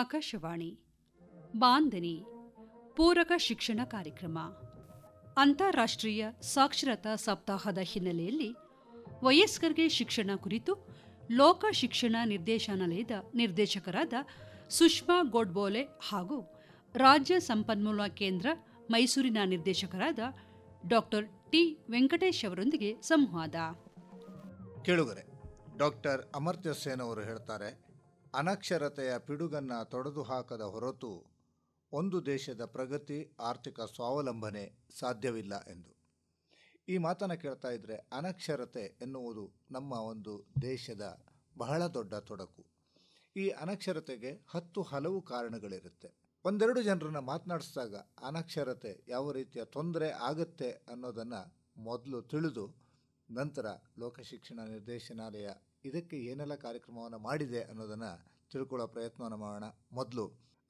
ಆಕಾಶವಾಣಿ ಬಾಂಧನಿ ಪೂರಕ ಶಿಕ್ಷಣ ಕಾರ್ಯಕ್ರಮ ಅಂತಾರಾಷ್ಟ್ರೀಯ ಸಾಕ್ಷರತಾ ಸಪ್ತಾಹದ ಹಿನ್ನೆಲೆಯಲ್ಲಿ ವಯಸ್ಕರಿಗೆ ಶಿಕ್ಷಣ ಕುರಿತು ಲೋಕ ಶಿಕ್ಷಣ ನಿರ್ದೇಶನಾಲಯದ ನಿರ್ದೇಶಕರಾದ ಸುಷ್ಮಾ ಗೋಡ್ಬೋಲೆ ಹಾಗೂ ರಾಜ್ಯ ಸಂಪನ್ಮೂಲ ಕೇಂದ್ರ ಮೈಸೂರಿನ ನಿರ್ದೇಶಕರಾದ ಡಾಕ್ಟರ್ ಟಿ ವೆಂಕಟೇಶ್ ಅವರೊಂದಿಗೆ ಸಂವಾದ ಕೇಳುಗರೆ ಡಾಕ್ಟರ್ ಅಮರ್ತ್ಯ ಸೇನ್ ಅವರು ಹೇಳ್ತಾರೆ ಅನಕ್ಷರತೆಯ ಪಿಡುಗನ್ನು ತೊಡೆದು ಹಾಕದ ಹೊರತು ಒಂದು ದೇಶದ ಪ್ರಗತಿ ಆರ್ಥಿಕ ಸ್ವಾವಲಂಬನೆ ಸಾಧ್ಯವಿಲ್ಲ ಎಂದು ಈ ಮಾತನ್ನು ಕೇಳ್ತಾ ಇದ್ದರೆ ಅನಕ್ಷರತೆ ಎನ್ನುವುದು ನಮ್ಮ ಒಂದು ದೇಶದ ಬಹಳ ದೊಡ್ಡ ತೊಡಕು ಈ ಅನಕ್ಷರತೆಗೆ ಹತ್ತು ಹಲವು ಕಾರಣಗಳಿರುತ್ತೆ ಒಂದೆರಡು ಜನರನ್ನು ಮಾತನಾಡಿಸಿದಾಗ ಅನಕ್ಷರತೆ ಯಾವ ರೀತಿಯ ತೊಂದರೆ ಆಗುತ್ತೆ ಅನ್ನೋದನ್ನು ಮೊದಲು ತಿಳಿದು ನಂತರ ಲೋಕಶಿಕ್ಷಣ ನಿರ್ದೇಶನಾಲಯ ಇದಕ್ಕೆ ಏನೆಲ್ಲ ಕಾರ್ಯಕ್ರಮವನ್ನು ಮಾಡಿದೆ ಅನ್ನೋದನ್ನು ತಿಳ್ಕೊಳ್ಳೋ ಪ್ರಯತ್ನವನ್ನು ಮಾಡೋಣ ಮೊದಲು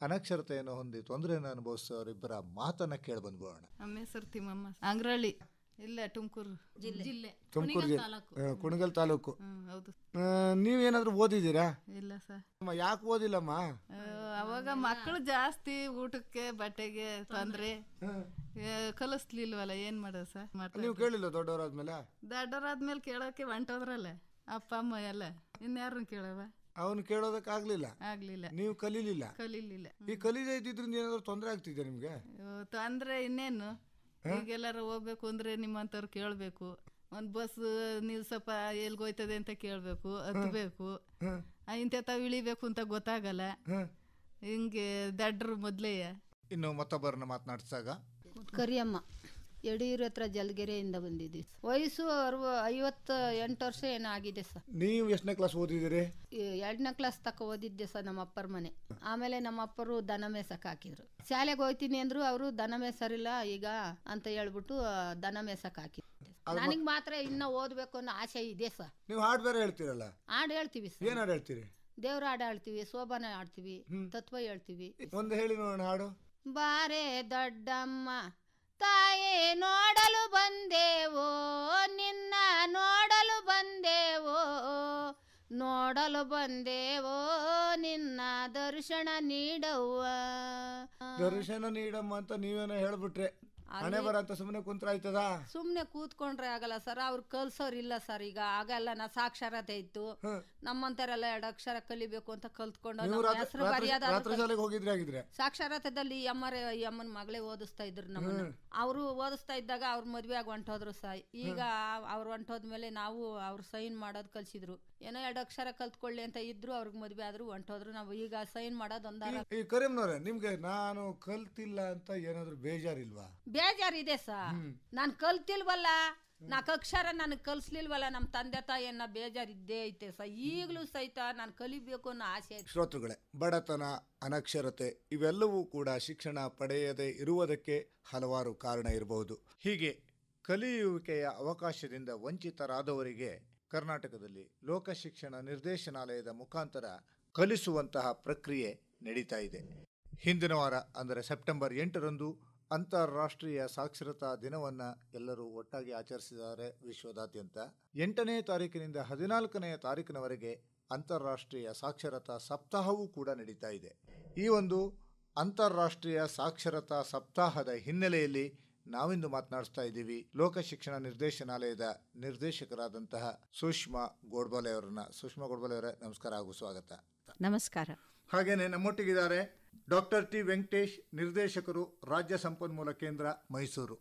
ಅನಕ್ಷರತೆಯನ್ನು ಹೊಂದಿ ತೊಂದರೆಯನ್ನು ಅನುಭವಿಸೋರಿಬ್ಬರ ಮಾತನ್ನ ಕೇಳಿ ಬಂದ್ಬೋಣ ನಮ್ಮ ತಿಮ್ಮಮ್ಮ ಅಂಗ್ರಳ್ಳಿ ಇಲ್ಲೇ ತುಮಕೂರು ಜಿಲ್ಲೆ ತುಮಕೂರು ಕುಣಗಲ್ ತಾಲೂಕು ಹೌದು ನೀವೇನಾದ್ರೂ ಓದಿದ್ದೀರಾ ಇಲ್ಲ ಸರ್ ಯಾಕೆ ಓದಿಲ್ಲಮ್ಮ ಅವಾಗ ಮಕ್ಕಳು ಜಾಸ್ತಿ ಊಟಕ್ಕೆ ಬಟ್ಟೆಗೆ ತೊಂದ್ರೆ ಕಲಿಸ್ಲಿಲ್ವಲ್ಲ ಏನ್ ಮಾಡೋದು ಸರ್ ನೀವು ಕೇಳಿಲ್ಲ ದೊಡ್ಡವರಾದ್ಮೇಲೆ ದೊಡ್ಡವರಾದ್ಮೇಲೆ ಕೇಳೋಕೆ ಹೊಂಟೋದ್ರಲ್ಲ ಅಪ್ಪ ಅಮ್ಮ ಎಲ್ಲ ಇನ್ಯಾರನ್ನು ಕೇಳವ ಅವನು ಕೇಳೋದಕ್ಕಾಗ್ಲಿಲ್ಲ ಆಗ್ಲಿಲ್ಲ ನೀವು ಕಲೀಲಿಲ್ಲ ಕಲೀಲಿಲ್ಲ ಈ ಕಲೀದೇ ಇದ್ದಿದ್ರಿಂದ ಏನಾದ್ರು ತೊಂದರೆ ಆಗ್ತಿದೆ ನಿಮ್ಗೆ ತೊಂದ್ರೆ ಇನ್ನೇನು ಈಗೆಲ್ಲಾರು ಹೋಗ್ಬೇಕು ಅಂದ್ರೆ ನಿಮ್ಮಂತವ್ರು ಕೇಳಬೇಕು ಒಂದು ಬಸ್ ನೀವು ಸ್ವಲ್ಪ ಎಲ್ಲಿಗೆ ಹೋಯ್ತದೆ ಅಂತ ಕೇಳಬೇಕು ಹತ್ಬೇಕು ಇಂತ ತಾವು ಇಳಿಬೇಕು ಅಂತ ಗೊತ್ತಾಗಲ್ಲ ಹಿಂಗೆ ದಡ್ರು ಮೊದಲೇ ಇನ್ನು ಮತ್ತೊಬ್ಬರನ್ನ ಮಾತನಾಡಿಸಿದಾಗ ಕರಿಯಮ್ಮ ಯಡಿಯೂರ ಹತ್ರ ಜಲಗೆರೆಯಿಂದ ಬಂದಿದ್ದೀವಿ ವಯಸ್ಸು ಅರ್ವ ಐವತ್ತ ಎಂಟು ವರ್ಷ ಏನೋ ಆಗಿದೆ ಸರ್ ನೀವು ಎಷ್ಟನೇ ಕ್ಲಾಸ್ ಓದಿದ್ದೀರಿ ಎರಡನೇ ಕ್ಲಾಸ್ ತಕ ಓದಿದ್ದೆ ಸರ್ ನಮ್ಮ ಅಪ್ಪರ ಮನೆ ಆಮೇಲೆ ನಮ್ಮ ಅಪ್ಪರು ದನ ಮೇಸಕ್ಕೆ ಹಾಕಿದ್ರು ಶಾಲೆಗೆ ಹೋಗ್ತೀನಿ ಅಂದ್ರು ಅವರು ದನ ಮೇಸರಿಲ್ಲ ಈಗ ಅಂತ ಹೇಳ್ಬಿಟ್ಟು ದನ ಮೇಸಕ್ಕೆ ಹಾಕಿದ್ರು ನನಗೆ ಮಾತ್ರ ಇನ್ನ ಓದ್ಬೇಕು ಅನ್ನೋ ಆಸೆ ಇದೆ ಸರ್ ನೀವು ಹಾಡು ಬೇರೆ ಹೇಳ್ತೀರಲ್ಲ ಹಾಡು ಹೇಳ್ತೀವಿ ಸರ್ ಏನ್ ಹಾಡು ಹೇಳ್ತೀರಿ ದೇವ್ರ ಹಾಡು ಆಡ್ತೀವಿ ಶೋಭನ ಹಾಡ್ತೀವಿ ತತ್ವ ಹೇಳ್ತೀವಿ ಒಂದು ಹೇಳಿ ನೋಡೋಣ ಹಾಡು ಬಾರೆ ದೊಡ್ಡಮ್ಮ ತಾಯಿ ನೋಡಲು ಬಂದೆವೋ ನಿನ್ನ ನೋಡಲು ಬಂದೆವೋ ನೋಡಲು ಬಂದೆವೋ ನಿನ್ನ ದರ್ಶನ ನೀಡವ್ವ ದರ್ಶನ ನೀಡಮ್ಮ ಅಂತ ನೀವೇನ ಹೇಳ್ಬಿಟ್ರೆ ಸುಮ್ನೆ ಕೂತ್ಕೊಂಡ್ರೆ ಆಗಲ್ಲ ಸರ್ ಅವ್ರು ಕಲ್ಸೋರ್ ಇಲ್ಲ ಸರ್ ಈಗ ಆಗಲ್ಲ ನಾ ಸಾಕ್ಷರತೆ ಇತ್ತು ನಮ್ಮಂತರೆಲ್ಲ ಎರಡು ಅಕ್ಷರ ಕಲಿಬೇಕು ಅಂತ ಕಲ್ತ್ಕೊಂಡು ಹೆಸರು ಹೋಗಿದ್ರೆ ಆಗಿದ್ರೆ ಸಾಕ್ಷರತೆದಲ್ಲಿ ಮಗಳೇ ಓದಿಸ್ತಾ ಇದ್ರು ನಮ್ಮ ಅವರು ಓದಿಸ್ತಾ ಇದ್ದಾಗ ಅವ್ರ ಆಗ ಹೊಂಟೋದ್ರು ಸಹ ಈಗ ಅವ್ರು ಹೊಂಟೋದ್ಮೇಲೆ ನಾವು ಅವ್ರು ಸೈನ್ ಮಾಡೋದ್ ಕಲ್ಸಿದ್ರು ಏನೋ ಎರಡು ಅಕ್ಷರ ಕಲ್ತ್ಕೊಳ್ಳಿ ಅಂತ ಇದ್ರು ಅವ್ರಿಗೆ ಮದ್ವೆ ಆದ್ರೂ ಹೊಂಟೋದ್ರು ನಾವು ಈಗ ಸೈನ್ ಮಾಡೋದು ಒಂದಾರ ನಿಮ್ಗೆ ನಾನು ಕಲ್ತಿಲ್ಲ ಅಂತ ಏನಾದ್ರು ಬೇಜಾರಿಲ್ವಾ ಬೇಜಾರಿದೆ ಸ ನಾನು ಕಲ್ತಿಲ್ವಲ್ಲ ನಾ ಕಕ್ಷರ ನಾನು ಕಲಿಸ್ಲಿಲ್ವಲ್ಲ ನಮ್ಮ ತಂದೆ ತಾಯಿಯನ್ನ ಬೇಜಾರಿದ್ದೇ ಐತೆ ಸ ಈಗಲೂ ಸಹಿತ ನಾನು ಕಲಿಬೇಕು ಅನ್ನೋ ಆಸೆ ಶ್ರೋತೃಗಳೇ ಬಡತನ ಅನಕ್ಷರತೆ ಇವೆಲ್ಲವೂ ಕೂಡ ಶಿಕ್ಷಣ ಪಡೆಯದೇ ಇರುವುದಕ್ಕೆ ಹಲವಾರು ಕಾರಣ ಇರಬಹುದು ಹೀಗೆ ಕಲಿಯುವಿಕೆಯ ಅವಕಾಶದಿಂದ ವಂಚಿತರಾದವರಿಗೆ ಕರ್ನಾಟಕದಲ್ಲಿ ಲೋಕ ಶಿಕ್ಷಣ ನಿರ್ದೇಶನಾಲಯದ ಮುಖಾಂತರ ಕಲಿಸುವಂತಹ ಪ್ರಕ್ರಿಯೆ ನಡೀತಾ ಇದೆ ಹಿಂದಿನ ವಾರ ಅಂದರೆ ಸೆಪ್ಟೆಂಬರ್ ಎಂಟರಂದು ಅಂತಾರಾಷ್ಟ್ರೀಯ ಸಾಕ್ಷರತಾ ದಿನವನ್ನು ಎಲ್ಲರೂ ಒಟ್ಟಾಗಿ ಆಚರಿಸಿದ್ದಾರೆ ವಿಶ್ವದಾದ್ಯಂತ ಎಂಟನೇ ತಾರೀಕಿನಿಂದ ಹದಿನಾಲ್ಕನೆಯ ತಾರೀಕಿನವರೆಗೆ ಅಂತಾರಾಷ್ಟ್ರೀಯ ಸಾಕ್ಷರತಾ ಸಪ್ತಾಹವೂ ಕೂಡ ನಡೀತಾ ಇದೆ ಈ ಒಂದು ಅಂತಾರಾಷ್ಟ್ರೀಯ ಸಾಕ್ಷರತಾ ಸಪ್ತಾಹದ ಹಿನ್ನೆಲೆಯಲ್ಲಿ ನಾವಿಂದು ಮಾತನಾಡಿಸ್ತಾ ಇದ್ದೀವಿ ಲೋಕ ಶಿಕ್ಷಣ ನಿರ್ದೇಶನಾಲಯದ ನಿರ್ದೇಶಕರಾದಂತಹ ಸುಷ್ಮಾ ಗೋಡ್ಬಾಲೆ ಅವರನ್ನ ಸುಷ್ಮಾ ಗೋಡ್ಬಾಲೆ ಅವರೇ ನಮಸ್ಕಾರ ಹಾಗೂ ಸ್ವಾಗತ ನಮಸ್ಕಾರ ಹಾಗೇನೆ ನಮ್ಮೊಟ್ಟಿಗಿದ್ದಾರೆ ಡಾಕ್ಟರ್ ಟಿ ವೆಂಕಟೇಶ್ ನಿರ್ದೇಶಕರು ರಾಜ್ಯ ಸಂಪನ್ಮೂಲ ಕೇಂದ್ರ ಮೈಸೂರು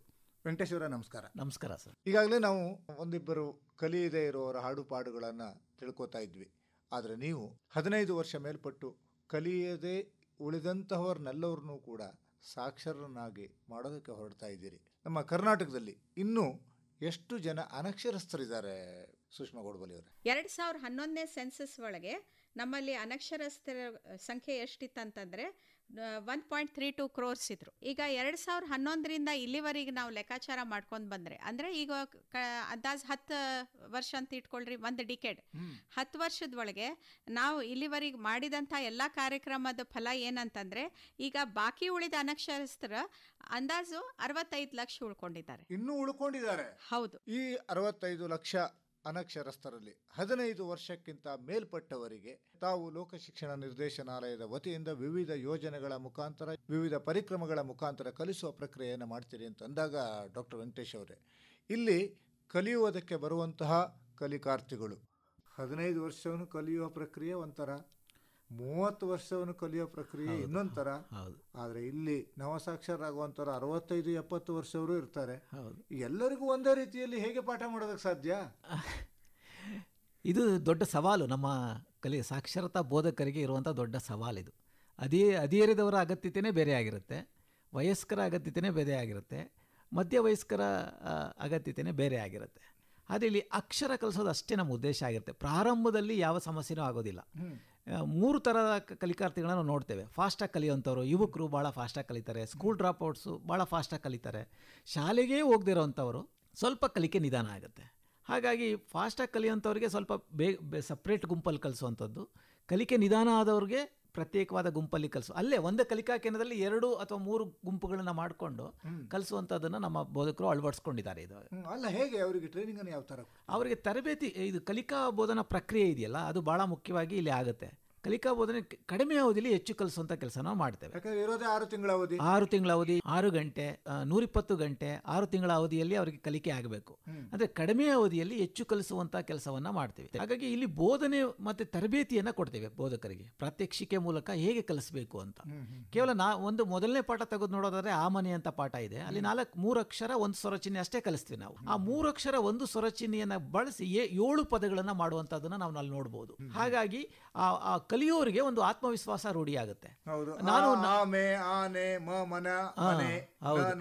ವೆಂಕಟೇಶ್ವರ ನಮಸ್ಕಾರ ನಮಸ್ಕಾರ ಸರ್ ಈಗಾಗಲೇ ನಾವು ಒಂದಿಬ್ಬರು ಕಲಿಯದೇ ಇರುವವರ ಹಾಡು ಪಾಡುಗಳನ್ನು ತಿಳ್ಕೊತಾ ಇದ್ವಿ ಆದರೆ ನೀವು ಹದಿನೈದು ವರ್ಷ ಮೇಲ್ಪಟ್ಟು ಕಲಿಯದೇ ಉಳಿದಂತಹವ್ರನ್ನೆಲ್ಲವ್ರನ್ನೂ ಕೂಡ ಸಾಕ್ಷರನ್ನಾಗಿ ಮಾಡೋದಕ್ಕೆ ಹೊರಡ್ತಾ ಇದ್ದೀರಿ ನಮ್ಮ ಕರ್ನಾಟಕದಲ್ಲಿ ಇನ್ನೂ ಎಷ್ಟು ಜನ ಅನಕ್ಷರಸ್ಥರಿದ್ದಾರೆ ಸುಷ್ಮಾ ಗೋಡ್ಬಲಿ ಅವರೇ ಎರಡು ಸಾವಿರದ ಹನ್ನೊಂದನೇ ಸೆನ್ಸಸ್ ಒಳಗೆ ನಮ್ಮಲ್ಲಿ ಅನಕ್ಷರಸ್ಥರ ಸಂಖ್ಯೆ ಎಷ್ಟಿತ್ತಂತಂದರೆ one point three two crores ಇದ್ರು ಈಗ ಎರಡು ಸಾವಿರದ ಹನ್ನೊಂದರಿಂದ ಇಲ್ಲಿವರೆಗೆ ನಾವು ಲೆಕ್ಕಾಚಾರ ಮಾಡ್ಕೊಂಡು ಬಂದ್ರೆ ಅಂದ್ರೆ ಈಗ ಅಂದಾಜು ಹತ್ತು ವರ್ಷ ಅಂತ ಇಟ್ಕೊಳ್ರಿ ಒಂದು ಡಿಕೆಡ್ ಹತ್ತು ವರ್ಷದೊಳಗೆ ನಾವು ಇಲ್ಲಿವರೆಗೆ ಮಾಡಿದಂತ ಎಲ್ಲ ಕಾರ್ಯಕ್ರಮದ ಫಲ ಏನಂತಂದ್ರೆ ಈಗ ಬಾಕಿ ಉಳಿದ ಅನಕ್ಷರಸ್ಥರ ಅಂದಾಜು ಅರವತ್ತೈದು ಲಕ್ಷ ಉಳ್ಕೊಂಡಿದ್ದಾರೆ ಇನ್ನೂ ಉಳ್ಕೊಂಡಿದ್ದಾರೆ ಹೌದು ಈ ಅರವತ್ತೈದು ಲಕ್ಷ ಅನಕ್ಷರಸ್ಥರಲ್ಲಿ ಹದಿನೈದು ವರ್ಷಕ್ಕಿಂತ ಮೇಲ್ಪಟ್ಟವರಿಗೆ ತಾವು ಲೋಕಶಿಕ್ಷಣ ನಿರ್ದೇಶನಾಲಯದ ವತಿಯಿಂದ ವಿವಿಧ ಯೋಜನೆಗಳ ಮುಖಾಂತರ ವಿವಿಧ ಪರಿಕ್ರಮಗಳ ಮುಖಾಂತರ ಕಲಿಸುವ ಪ್ರಕ್ರಿಯೆಯನ್ನು ಮಾಡ್ತೀರಿ ಅಂತ ಅಂದಾಗ ಡಾಕ್ಟರ್ ವೆಂಕಟೇಶ್ ಅವರೇ ಇಲ್ಲಿ ಕಲಿಯುವುದಕ್ಕೆ ಬರುವಂತಹ ಕಲಿಕಾರ್ಥಿಗಳು ಹದಿನೈದು ವರ್ಷವನ್ನು ಕಲಿಯುವ ಪ್ರಕ್ರಿಯೆ ಒಂಥರ ಮೂವತ್ತು ವರ್ಷವನ್ನು ಕಲಿಯೋ ಪ್ರಕ್ರಿಯೆ ಇನ್ನೊಂದು ಥರ ಆದರೆ ಇಲ್ಲಿ ನವಸಾಕ್ಷರಾಗುವಂಥವ್ರು ಅರವತ್ತೈದು ಎಪ್ಪತ್ತು ವರ್ಷವರು ಇರ್ತಾರೆ ಎಲ್ಲರಿಗೂ ಒಂದೇ ರೀತಿಯಲ್ಲಿ ಹೇಗೆ ಪಾಠ ಮಾಡೋದಕ್ಕೆ ಸಾಧ್ಯ ಇದು ದೊಡ್ಡ ಸವಾಲು ನಮ್ಮ ಕಲಿ ಸಾಕ್ಷರತಾ ಬೋಧಕರಿಗೆ ಇರುವಂಥ ದೊಡ್ಡ ಸವಾಲಿದು ಅದೇ ಅಧಿಯರಿದವರ ಅಗತ್ಯತೆಯೇ ಬೇರೆ ಆಗಿರುತ್ತೆ ವಯಸ್ಕರ ಅಗತ್ಯತೆಯೇ ಬೇರೆ ಆಗಿರುತ್ತೆ ವಯಸ್ಕರ ಅಗತ್ಯತೆಯೇ ಬೇರೆ ಆಗಿರುತ್ತೆ ಆದರೆ ಇಲ್ಲಿ ಅಕ್ಷರ ಕಲಿಸೋದು ಅಷ್ಟೇ ನಮ್ಮ ಉದ್ದೇಶ ಆಗಿರುತ್ತೆ ಪ್ರಾರಂಭದಲ್ಲಿ ಯಾವ ಸಮಸ್ಯೆನೂ ಆಗೋದಿಲ್ಲ ಮೂರು ಥರದ ಕಲಿಕಾರ್ಥಿಗಳನ್ನ ನಾವು ನೋಡ್ತೇವೆ ಫಾಸ್ಟಾಗಿ ಕಲಿಯುವಂಥವ್ರು ಯುವಕರು ಭಾಳ ಫಾಸ್ಟಾಗಿ ಕಲಿತಾರೆ ಸ್ಕೂಲ್ ಡ್ರಾಪ್ಔಟ್ಸು ಭಾಳ ಫಾಸ್ಟಾಗಿ ಕಲಿತಾರೆ ಶಾಲೆಗೆ ಹೋಗದಿರೋವಂಥವ್ರು ಸ್ವಲ್ಪ ಕಲಿಕೆ ನಿಧಾನ ಆಗುತ್ತೆ ಹಾಗಾಗಿ ಫಾಸ್ಟಾಗಿ ಕಲಿಯುವಂಥವ್ರಿಗೆ ಸ್ವಲ್ಪ ಬೇ ಸಪ್ರೇಟ್ ಗುಂಪಲ್ಲಿ ಕಲಿಸುವಂಥದ್ದು ಕಲಿಕೆ ನಿಧಾನ ಆದವ್ರಿಗೆ ಪ್ರತ್ಯೇಕವಾದ ಗುಂಪಲ್ಲಿ ಕಲಿಸು ಅಲ್ಲೇ ಒಂದು ಕಲಿಕಾ ಕೇಂದ್ರದಲ್ಲಿ ಎರಡು ಅಥವಾ ಮೂರು ಗುಂಪುಗಳನ್ನ ಮಾಡಿಕೊಂಡು ಕಲಿಸುವಂತದನ್ನ ನಮ್ಮ ಬೋಧಕರು ಅಳವಡಿಸ್ಕೊಂಡಿದ್ದಾರೆ ಇದು ಅಲ್ಲ ಹೇಗೆ ಅವರಿಗೆ ಟ್ರೈನಿಂಗ್ ಯಾವ ಥರ ಅವರಿಗೆ ತರಬೇತಿ ಇದು ಕಲಿಕಾ ಬೋಧನಾ ಪ್ರಕ್ರಿಯೆ ಇದೆಯಲ್ಲ ಅದು ಬಹಳ ಮುಖ್ಯವಾಗಿ ಇಲ್ಲಿ ಆಗುತ್ತೆ ಕಲಿಕಾ ಬೋಧನೆ ಕಡಿಮೆ ಅವಧಿಯಲ್ಲಿ ಹೆಚ್ಚು ಕಲಿಸುವಂತ ಕೆಲಸ ನಾವು ಮಾಡ್ತೇವೆ ಆರು ತಿಂಗಳ ಅವಧಿ ಆರು ತಿಂಗಳ ಅವಧಿ ಆರು ಗಂಟೆ ನೂರಿಪ್ಪತ್ತು ಗಂಟೆ ಆರು ತಿಂಗಳ ಅವಧಿಯಲ್ಲಿ ಅವರಿಗೆ ಕಲಿಕೆ ಆಗಬೇಕು ಅಂದರೆ ಕಡಿಮೆ ಅವಧಿಯಲ್ಲಿ ಹೆಚ್ಚು ಕಲಿಸುವಂತ ಕೆಲಸವನ್ನ ಮಾಡ್ತೇವೆ ಹಾಗಾಗಿ ಇಲ್ಲಿ ಬೋಧನೆ ಮತ್ತೆ ತರಬೇತಿಯನ್ನ ಕೊಡ್ತೇವೆ ಬೋಧಕರಿಗೆ ಪ್ರಾತ್ಯಕ್ಷಿಕೆ ಮೂಲಕ ಹೇಗೆ ಕಲಿಸಬೇಕು ಅಂತ ಕೇವಲ ನಾ ಒಂದು ಮೊದಲನೇ ಪಾಠ ತೆಗೆದು ನೋಡೋದಾದ್ರೆ ಆ ಮನೆ ಅಂತ ಪಾಠ ಇದೆ ಅಲ್ಲಿ ನಾಲ್ಕು ಮೂರು ಅಕ್ಷರ ಒಂದು ಸ್ವರಚಿಹಿ ಅಷ್ಟೇ ಕಲಿಸ್ತೀವಿ ನಾವು ಆ ಮೂರು ಅಕ್ಷರ ಒಂದು ಸ್ವರಚಿಹ್ನೆಯನ್ನು ಬಳಸಿ ಏಳು ಪದಗಳನ್ನು ಮಾಡುವಂತದನ್ನ ನಾವು ಅಲ್ಲಿ ನೋಡಬಹುದು ಹಾಗಾಗಿ ಆ ಕಲಿಯೋರಿಗೆ ಒಂದು ಆತ್ಮವಿಶ್ವಾಸ ರೂಢಿಯಾಗುತ್ತೆ ನಾನು ನಾಮೆ ಆನೆ ಮನ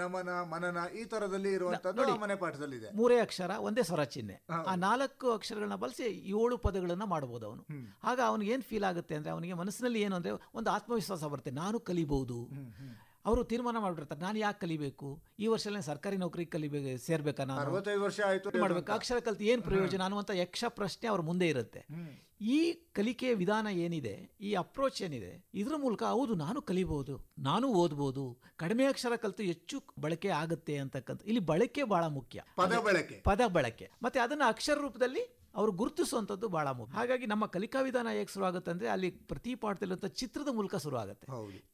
ನಮನ ಮನನ ಈ ತರದಲ್ಲಿ ಮನೆ ಪಾಠದಲ್ಲಿ ಇದೆ ಮೂರೇ ಅಕ್ಷರ ಒಂದೇ ಸ್ವರ ಚಿಹ್ನೆ ಆ ನಾಲ್ಕು ಅಕ್ಷರಗಳನ್ನ ಬಳಸಿ ಏಳು ಪದಗಳನ್ನ ಮಾಡಬಹುದು ಅವನು ಆಗ ಅವನಿಗೆ ಏನ್ ಫೀಲ್ ಆಗುತ್ತೆ ಅಂದ್ರೆ ಅವನಿಗೆ ಮನಸ್ಸಿನಲ್ಲಿ ಏನು ಅಂದ್ರೆ ಒಂದು ಆತ್ಮವಿಶ್ವಾಸ ಬರುತ್ತೆ ನಾನು ಕಲಿಬಹುದು ಅವರು ತೀರ್ಮಾನ ಮಾಡಿಬಿಟ್ಟಿರ್ತಾರೆ ನಾನು ಯಾಕೆ ಕಲಿಬೇಕು ಈ ವರ್ಷದಲ್ಲಿ ಸರ್ಕಾರಿ ನೌಕರಿ ಕಲಿಬೇಕು ಸೇರ್ಬೇಕಾ ನಾನು ವರ್ಷ ಆಯಿತು ಮಾಡಬೇಕು ಅಕ್ಷರ ಕಲಿತು ಏನು ಪ್ರಯೋಜನ ಅನ್ನುವಂಥ ಯಕ್ಷ ಪ್ರಶ್ನೆ ಅವ್ರ ಮುಂದೆ ಇರುತ್ತೆ ಈ ಕಲಿಕೆಯ ವಿಧಾನ ಏನಿದೆ ಈ ಅಪ್ರೋಚ್ ಏನಿದೆ ಇದ್ರ ಮೂಲಕ ಹೌದು ನಾನು ಕಲಿಬಹುದು ನಾನು ಓದ್ಬೋದು ಕಡಿಮೆ ಅಕ್ಷರ ಕಲಿತು ಹೆಚ್ಚು ಬಳಕೆ ಆಗುತ್ತೆ ಅಂತಕ್ಕಂಥ ಇಲ್ಲಿ ಬಳಕೆ ಬಹಳ ಮುಖ್ಯ ಪದ ಬಳಕೆ ಪದ ಬಳಕೆ ಮತ್ತೆ ಅದನ್ನ ಅಕ್ಷರ ರೂಪದಲ್ಲಿ ಅವರು ಗುರುತಿಸುವಂಥದ್ದು ಬಹಳ ಮುಖ್ಯ ಹಾಗಾಗಿ ನಮ್ಮ ಕಲಿಕಾ ವಿಧಾನ ಹೇಗೆ ಆಗುತ್ತೆ ಅಂದರೆ ಅಲ್ಲಿ ಪ್ರತಿ ಪಾಠದಲ್ಲಿರುವಂಥ ಚಿತ್ರದ ಮೂಲಕ ಶುರು ಆಗುತ್ತೆ